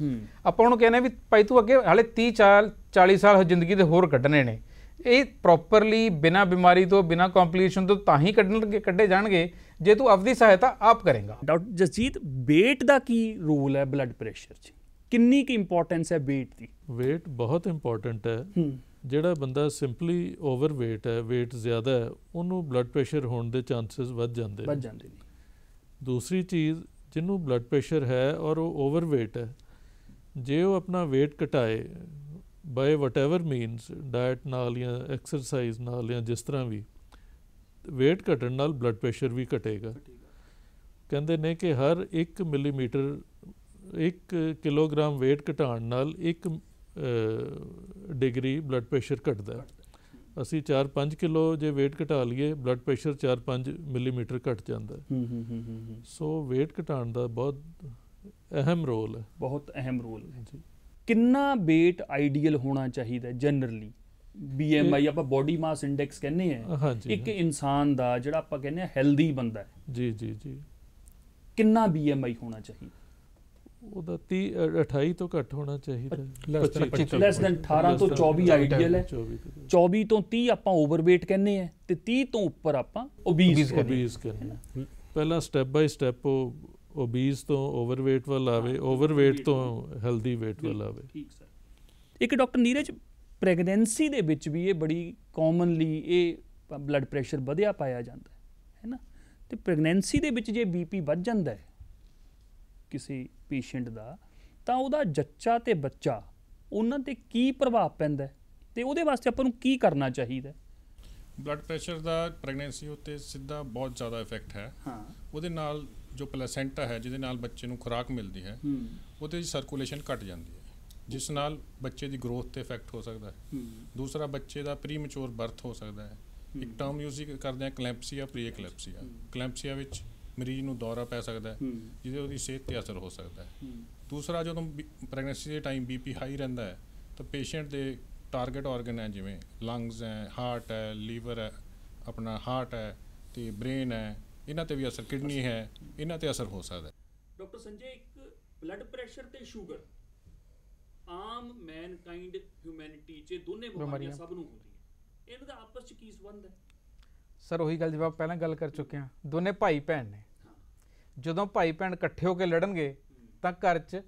ਆਪਾਂ ਉਹਨੂੰ ਕਹਿੰਦੇ ਵੀ ਭਾਈ ਤੂੰ ਅੱਗੇ ਹਾਲੇ 30 ਸਾਲ 40 ਸਾਲ ਜ਼ਿੰਦਗੀ ਦੇ ਹੋਰ ਕੱਢਣੇ ਨੇ ਇਹ ਪ੍ਰੋਪਰਲੀ ਬਿਨਾ ਬਿਮਾਰੀ ਤੋਂ ਬਿਨਾ ਕੰਪਲੀਕੇਸ਼ਨ ਤੋਂ ਤਾਂ ਹੀ ਕੱਢਣਗੇ ਕੱਢੇ ਜਾਣਗੇ ਜੇ ਤੂੰ ਆਪਦੀ ਸਹਾਇਤਾ ਆਪ ਕਰੇਗਾ ਡਾਕਟਰ ਜਸਜੀਤ weight ਦਾ ਕੀ ਰੋਲ ਹੈ ਬਲੱਡ ਪ੍ਰੈਸ਼ਰ 'ਚ ਕਿੰਨੀ ਕੀ ਇੰਪੋਰਟੈਂਸ ਹੈ weight ਦੀ weight ਬਹੁਤ ਇੰਪੋਰਟੈਂਟ ਹੈ ਜਿਹੜਾ ਬੰਦਾ ਸਿੰਪਲੀ ਓਵਰ weight ਹੈ weight ਜ਼ਿਆਦਾ ਹੈ ਉਹਨੂੰ ਬਲੱਡ ਪ੍ਰੈਸ਼ਰ ਹੋਣ ਦੇ ਚਾਂਸਸ ਵੱਧ ਜਾਂਦੇ ਨੇ ਵੱਧ ਜਾਂਦੇ ਨੇ ਦੂਸਰੀ ਚੀਜ਼ ਜਿਹਨੂੰ ਬਲੱਡ ਪ੍ਰੈਸ਼ਰ ਹੈ ਔਰ ਉਹ ਓਵਰ weight ਹੈ ਜੇ ਉਹ ਆਪਣਾ weight ਘਟਾਏ ਬਾਈ ਵਟਐਵਰ ਮੀਨਸ ਡਾਈਟ ਨਾਲ ਜਾਂ ਐਕਸਰਸਾਈਜ਼ ਨਾਲ ਜਾਂ ਜਿਸ ਤਰ੍ਹਾਂ ਵੀ weight ਘਟਣ ਨਾਲ ਬਲੱਡ ਪ੍ਰੈਸ਼ਰ ਵੀ ਘਟੇਗਾ ਕਹਿੰਦੇ ਨੇ ਕਿ ਹਰ 1 ਮਿਲੀਮੀਟਰ 1 ਕਿਲੋਗ੍ਰਾਮ weight ਘਟਾਉਣ ਨਾਲ 1 ਡਿਗਰੀ ਬਲੱਡ ਪ੍ਰੈਸ਼ਰ ਘਟਦਾ ਅਸੀਂ 4-5 ਕਿਲੋ ਜੇ weight ਘਟਾ ਲਈਏ ਬਲੱਡ ਪ੍ਰੈਸ਼ਰ 4-5 ਮਿਲੀਮੀਟਰ ਘਟ ਜਾਂਦਾ ਹੂੰ ਹੂੰ ਹੂੰ ਹੂੰ ਸੋ weight ਘਟਾਉਣ ਦਾ ਬਹੁਤ ਅਹਿਮ ਰੋਲ ਹੈ ਬਹੁਤ ਅਹਿਮ ਰੋਲ ਹੈ ਜੀ ਕਿੰਨਾ weight ਆਈਡੀਅਲ ਹੋਣਾ ਚਾਹੀਦਾ ਜਨਰਲੀ BMI ਆਪਾਂ ਬੋਡੀ ਮਾਸ ਇੰਡੈਕਸ ਕਹਿੰਦੇ ਆ ਇੱਕ ਇਨਸਾਨ ਦਾ ਜਿਹੜਾ ਆਪਾਂ ਕਹਿੰਦੇ ਆ ਹੈਲਦੀ ਬੰਦਾ ਹੈ ਜੀ ਜੀ ਜੀ ਕਿੰਨਾ BMI ਹੋਣਾ ਚਾਹੀਦਾ ਉਹਦਾ 30 28 ਤੋਂ ਘੱਟ ਹੋਣਾ ਚਾਹੀਦਾ ਲੈਸ ਦੈਨ 18 ਤੋਂ 24 ਆਈਡੀਅਲ ਹੈ 24 ਤੋਂ 30 ਆਪਾਂ ਓਵਰਵੇਟ ਕਹਿੰਦੇ ਆ ਤੇ 30 ਤੋਂ ਉੱਪਰ ਆਪਾਂ ਓਬੀਸ ਕਹਿੰਦੇ ਪਹਿਲਾਂ ਸਟੈਪ ਬਾਈ ਸਟੈਪ ਉਹ ਓਬੀਜ਼ ਤੋਂ ਓਵਰਵੇਟ ਵੱਲ ਆਵੇ ਓਵਰਵੇਟ ਤੋਂ ਹੈਲਦੀ weight ਵੱਲ ਆਵੇ ਠੀਕ ਸਰ ਇੱਕ ਡਾਕਟਰ ਨੀਰਜ ਪ੍ਰੈਗਨੈਂਸੀ ਦੇ ਵਿੱਚ ਵੀ ਇਹ ਬੜੀ ਕਾਮਨਲੀ ਇਹ ਬਲੱਡ ਪ੍ਰੈਸ਼ਰ ਵਧਿਆ ਪਾਇਆ ਜਾਂਦਾ ਹੈ ਹੈਨਾ ਤੇ ਪ੍ਰੈਗਨੈਂਸੀ ਦੇ ਵਿੱਚ ਜੇ ਬੀਪੀ ਵੱਧ ਜਾਂਦਾ ਹੈ ਕਿਸੇ ਪੇਸ਼ੈਂਟ ਦਾ ਤਾਂ ਉਹਦਾ ਜੱਚਾ ਤੇ ਬੱਚਾ ਉਹਨਾਂ ਤੇ ਕੀ ਪ੍ਰਭਾਵ ਪੈਂਦਾ ਤੇ ਉਹਦੇ ਵਾਸਤੇ ਆਪਾਂ ਨੂੰ ਕੀ ਕਰਨਾ ਚਾਹੀਦਾ ਬਲੱਡ ਪ੍ਰੈਸ਼ਰ ਦਾ ਪ੍ਰੈਗਨੈਂਸੀ ਉੱਤੇ ਸਿੱਧਾ ਬਹੁਤ ਜ਼ਿਆਦਾ ਇਫੈਕਟ ਹੈ ਹਾਂ ਉਹਦੇ ਨਾਲ ਜੋ ਪਲੇਸੈਂਟਾ ਹੈ ਜਿਹਦੇ ਨਾਲ ਬੱਚੇ ਨੂੰ ਖੁਰਾਕ ਮਿਲਦੀ ਹੈ ਉਹਦੇ ਵਿੱਚ ਸਰਕੂਲੇਸ਼ਨ ਘਟ ਜਾਂਦੀ ਹੈ ਜਿਸ ਨਾਲ ਬੱਚੇ ਦੀ ਗਰੋਥ ਤੇ ਇਫੈਕਟ ਹੋ ਸਕਦਾ ਹੈ ਦੂਸਰਾ ਬੱਚੇ ਦਾ ਪ੍ਰੀਮੈਚੁਰ ਬਰਥ ਹੋ ਸਕਦਾ ਹੈ ਇੱਕ ਟਰਮ ਯੂਜ਼ ਕਰਦੇ ਆ ਕਲੈਂਪਸੀਆ ਪ੍ਰੀ ਐਕਲੈਪਸੀਆ ਕਲੈਂਪਸੀਆ ਵਿੱਚ ਮਰੀਜ਼ ਨੂੰ ਦੌਰਾ ਪੈ ਸਕਦਾ ਹੈ ਜਿਹਦੇ ਉਹਦੀ ਸਿਹਤ ਤੇ ਅਸਰ ਹੋ ਸਕਦਾ ਹੈ ਦੂਸਰਾ ਜਦੋਂ ਪ੍ਰੈਗਨੈਂਸੀ ਦੇ ਟਾਈਮ ਬੀਪੀ ਹਾਈ ਰਹਿੰਦਾ ਹੈ ਤਾਂ ਪੇਸ਼ੈਂਟ ਦੇ ਟਾਰਗੇਟ ਆਰਗਨ ਹੈ ਜਿਵੇਂ ਲੰਗਸ ਹੈ ਹਾਰਟ ਹੈ ਲੀਵਰ ਹੈ ਆਪਣਾ ਹਾਰਟ ਹੈ ਤੇ ਬ੍ਰੇਨ ਹੈ ਇਹਨਾਂ ਤੇ ਵੀ ਅਸਰ ਕਿਡਨੀ ਹੈ ਇਹਨਾਂ ਤੇ ਅਸਰ ਹੋ ਸਕਦਾ ਡਾਕਟਰ ਸੰਜੇ ਇੱਕ ਬਲੱਡ ਪ੍ਰੈਸ਼ਰ ਤੇ ਸ਼ੂਗਰ ਆਮ ਮੈਨਕਾਈਂਡ ਹਿਊਮੈਨਿਟੀ ਚ ਦੋਨੇ ਬਿਮਾਰੀਆਂ ਸਭ ਨੂੰ ਹੁੰਦੀਆਂ ਇਹਨਾਂ ਦਾ ਆਪਸ ਚ ਕੀ ਸੰਬੰਧ ਹੈ ਸਰ ਉਹੀ ਗੱਲ ਜਿਵੇਂ ਪਹਿਲਾਂ ਗੱਲ ਕਰ ਚੁੱਕੇ ਆ ਦੋਨੇ ਭਾਈ ਭੈਣ ਨੇ ਜਦੋਂ ਭਾਈ ਭੈਣ ਇਕੱਠੇ ਹੋ ਕੇ ਲੜਨਗੇ ਤਾਂ ਘਰ 'ਚ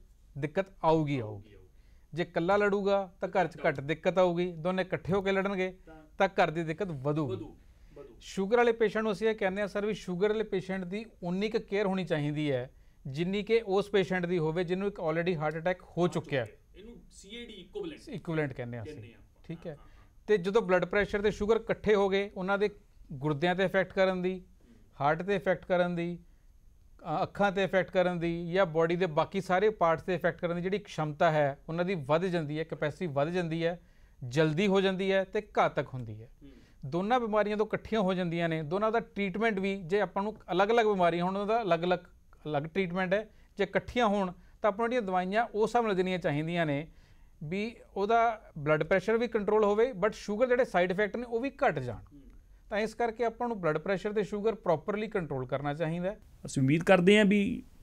ਦਿੱਕਤ ਆਊਗੀ ਆਊਗੀ ਜੇ ਇਕੱਲਾ ਲੜੂਗਾ ਤਾਂ ਘਰ 'ਚ ਘੱਟ ਦਿੱਕਤ ਆਊਗੀ ਦੋਨੇ ਇਕੱਠੇ ਹੋ ਕੇ ਲੜਨਗੇ ਤਾਂ ਘਰ ਦੀ ਦਿੱਕਤ ਵਧੂਗੀ ਸ਼ੂਗਰ ਵਾਲੇ ਪੇਸ਼ੈਂਟ ਨੂੰ ਅਸੀਂ ਇਹ ਕਹਿੰਦੇ ਆ ਸਰ ਵੀ ਸ਼ੂਗਰ ਵਾਲੇ ਪੇਸ਼ੈਂਟ ਦੀ ਉਨੀ ਕ ਕੇਅਰ ਹੋਣੀ ਚਾਹੀਦੀ ਹੈ ਜਿੰਨੀ ਕਿ ਉਸ ਪੇਸ਼ੈਂਟ ਦੀ ਹੋਵੇ ਜਿਹਨੂੰ ਇੱਕ ਆਲਰੇਡੀ ਹਾਰਟ ਅਟੈਕ ਹੋ ਚੁੱਕਿਆ ਹੈ ਇਹਨੂੰ ਸੀਏਡੀ ਇਕੁਇਵਲੈਂਟ ਇਕੁਇਵਲੈਂਟ ਕਹਿੰਦੇ ਆ ਅਸੀਂ ਠੀਕ ਹੈ ਤੇ ਜਦੋਂ ਬਲੱਡ ਪ੍ਰੈਸ਼ਰ ਤੇ ਸ਼ੂਗਰ ਇਕੱਠੇ ਹੋ ਗਏ ਉਹਨਾਂ ਦੇ ਗੁਰਦਿਆਂ ਤੇ ਇਫੈਕਟ ਕਰਨ ਦੀ ਹਾਰਟ ਤੇ ਇਫੈਕਟ ਕਰਨ ਦੀ ਅੱਖਾਂ ਤੇ ਇਫੈਕਟ ਕਰਨ ਦੀ ਜਾਂ ਬਾਡੀ ਦੇ ਬਾਕੀ ਸਾਰੇ ਪਾਰਟਸ ਤੇ ਇਫੈਕਟ ਕਰਨ ਦੀ ਜਿਹੜੀ ਸ਼ਮਤਾ ਹੈ ਉਹਨਾਂ ਦੀ ਵੱਧ ਜਾਂਦੀ ਹੈ ਕੈਪੈਸਿਟੀ ਵੱਧ ਜਾਂਦੀ ਹੈ ਜਲਦੀ ਹੋ ਜਾਂਦੀ ਹੈ ਤੇ ਘਾਤਕ ਹੁੰਦੀ ਹੈ ਦੋਨਾਂ ਬਿਮਾਰੀਆਂ ਤੋਂ ਇਕੱਠੀਆਂ ਹੋ ਜਾਂਦੀਆਂ ਨੇ ਦੋਨਾਂ ਦਾ ਟ੍ਰੀਟਮੈਂਟ ਵੀ ਜੇ ਆਪਾਂ ਨੂੰ ਅਲੱਗ-ਅਲੱਗ ਬਿਮਾਰੀ ਹੋਣ ਉਹਦਾ ਅਲੱਗ-ਅਲੱਗ ਅਲੱਗ ਟ੍ਰੀਟਮੈਂਟ ਹੈ ਜੇ ਇਕੱਠੀਆਂ ਹੋਣ ਤਾਂ ਆਪਾਂ ਜਿਹੜੀਆਂ ਦਵਾਈਆਂ ਉਹ ਸਭ ਨਾਲ ਦੇਣੀਆਂ ਚਾਹੀਦੀਆਂ ਨੇ ਵੀ ਉਹਦਾ ਬਲੱਡ ਪ੍ਰੈਸ਼ਰ ਵੀ ਕੰਟਰੋਲ ਹੋਵੇ ਬਟ ਸ਼ੂਗਰ ਜਿਹੜੇ ਸਾਈਡ ਇਫੈਕਟ ਨੇ ਉਹ ਵੀ ਘਟ ਜਾਣ ਤਾਂ ਇਸ ਕਰਕੇ ਆਪਾਂ ਨੂੰ ਬਲੱਡ ਪ੍ਰੈਸ਼ਰ ਤੇ ਸ਼ੂਗਰ ਪ੍ਰੋਪਰਲੀ ਕੰਟਰੋਲ ਕਰਨਾ ਚਾਹੀਦਾ ਅਸੀਂ ਉਮੀਦ ਕਰਦੇ ਹਾਂ ਵੀ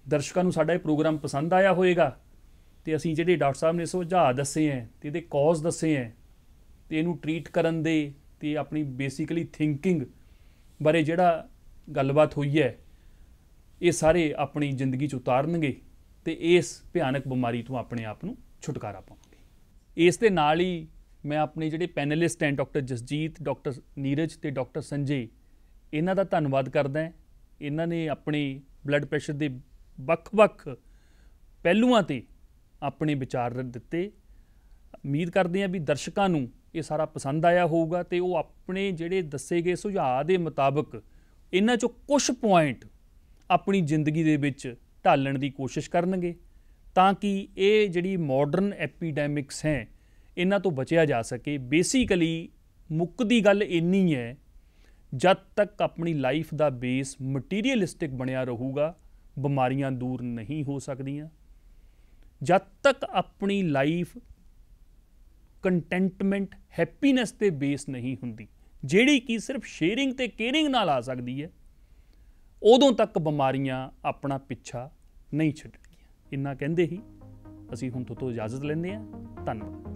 ਦਰਸ਼ਕਾਂ ਨੂੰ ਸਾਡਾ ਇਹ ਪ੍ਰੋਗਰਾਮ ਪਸੰਦ ਆਇਆ ਹੋਵੇਗਾ ਤੇ ਅਸੀਂ ਜਿਹੜੇ ਡਾਕਟਰ ਸਾਹਿਬ ਨੇ ਸੁਝਾਅ ਦੱਸੇ ਐ ਤੇ ਇਹਦੇ ਕੌਜ਼ ਦੱਸੇ ਐ ਤੇ ਇਹਨੂੰ ਟ੍ਰੀਟ ਕਰਨ ਦੇ ਤੇ ਆਪਣੀ ਬੇਸਿਕਲੀ ਥਿੰਕਿੰਗ ਬਾਰੇ ਜਿਹੜਾ ਗੱਲਬਾਤ ਹੋਈ ਹੈ ਇਹ ਸਾਰੇ ਆਪਣੀ ਜ਼ਿੰਦਗੀ 'ਚ ਉਤਾਰਨਗੇ ਤੇ ਇਸ ਭਿਆਨਕ ਬਿਮਾਰੀ ਤੋਂ ਆਪਣੇ ਆਪ ਨੂੰ ਛੁਟਕਾਰਾ ਪਾਉਣਗੇ ਇਸ ਦੇ ਨਾਲ ਹੀ ਮੈਂ ਆਪਣੇ ਜਿਹੜੇ ਪੈਨਲਿਸਟ ਹਨ ਡਾਕਟਰ ਜਸਜੀਤ ਡਾਕਟਰ ਨੀਰਜ ਤੇ ਡਾਕਟਰ ਸੰਜੇ ਇਹਨਾਂ ਦਾ ਧੰਨਵਾਦ ਕਰਦਾ ਹਾਂ ਇਹਨਾਂ ਨੇ ਆਪਣੇ ਬਲੱਡ ਪ੍ਰੈਸ਼ਰ ਦੇ ਵੱਖ-ਵੱਖ ਪਹਿਲੂਆਂ ਤੇ ਆਪਣੇ ਵਿਚਾਰ ਦਿੱਤੇ ਉਮੀਦ ਕਰਦੇ ਹਾਂ ਵੀ ਦਰਸ਼ਕਾਂ ਨੂੰ ਇਹ ਸਾਰਾ ਪਸੰਦ ਆਇਆ ਹੋਊਗਾ ਤੇ ਉਹ ਆਪਣੇ ਜਿਹੜੇ ਦੱਸੇ ਗਏ ਸੁਝਾਅ ਦੇ ਮੁਤਾਬਕ ਇਹਨਾਂ ਚੋਂ ਕੁਝ ਪੁਆਇੰਟ ਆਪਣੀ ਜ਼ਿੰਦਗੀ ਦੇ ਵਿੱਚ ਢਾਲਣ ਦੀ ਕੋਸ਼ਿਸ਼ ਕਰਨਗੇ ਤਾਂ ਕਿ ਇਹ ਜਿਹੜੀ ਮਾਡਰਨ ਐਪੀਡੈਮਿਕਸ ਹੈ ਇਹਨਾਂ ਤੋਂ ਬਚਿਆ ਜਾ ਸਕੇ ਬੇਸਿਕਲੀ ਮੁੱਕਦੀ ਗੱਲ ਇੰਨੀ ਹੈ ਜਦ ਤੱਕ ਆਪਣੀ ਲਾਈਫ ਦਾ ਬੇਸ ਮਟੀਰੀਅਲਿਸਟਿਕ ਬਣਿਆ ਰਹੂਗਾ ਬਿਮਾਰੀਆਂ ਦੂਰ ਨਹੀਂ ਹੋ ਸਕਦੀਆਂ ਜਦ ਤੱਕ ਆਪਣੀ ਲਾਈਫ ਕੰਟੈਂਟਮੈਂਟ ਹੈਪੀਨੈਸ ਤੇ ਬੇਸ ਨਹੀਂ ਹੁੰਦੀ ਜਿਹੜੀ ਕਿ ਸਿਰਫ ਸ਼ੇਅਰਿੰਗ ਤੇ ਕੇਅਰਿੰਗ ਨਾਲ ਆ ਸਕਦੀ ਹੈ ਉਦੋਂ ਤੱਕ ਬਿਮਾਰੀਆਂ ਆਪਣਾ ਪਿੱਛਾ ਨਹੀਂ ਛੱਡਣਗੀਆਂ ਇੰਨਾ ਕਹਿੰਦੇ ਹੀ ਅਸੀਂ ਹੁਣ ਤੋਂ ਇਜਾਜ਼ਤ ਲੈਂਦੇ ਹਾਂ ਧੰਨਵਾਦ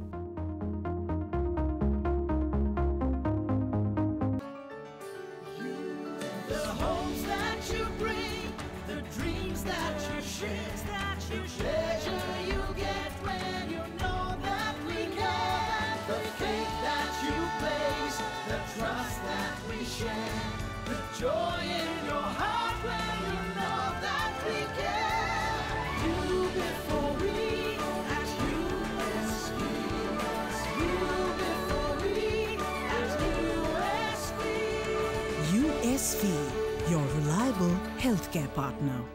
healthcare partner.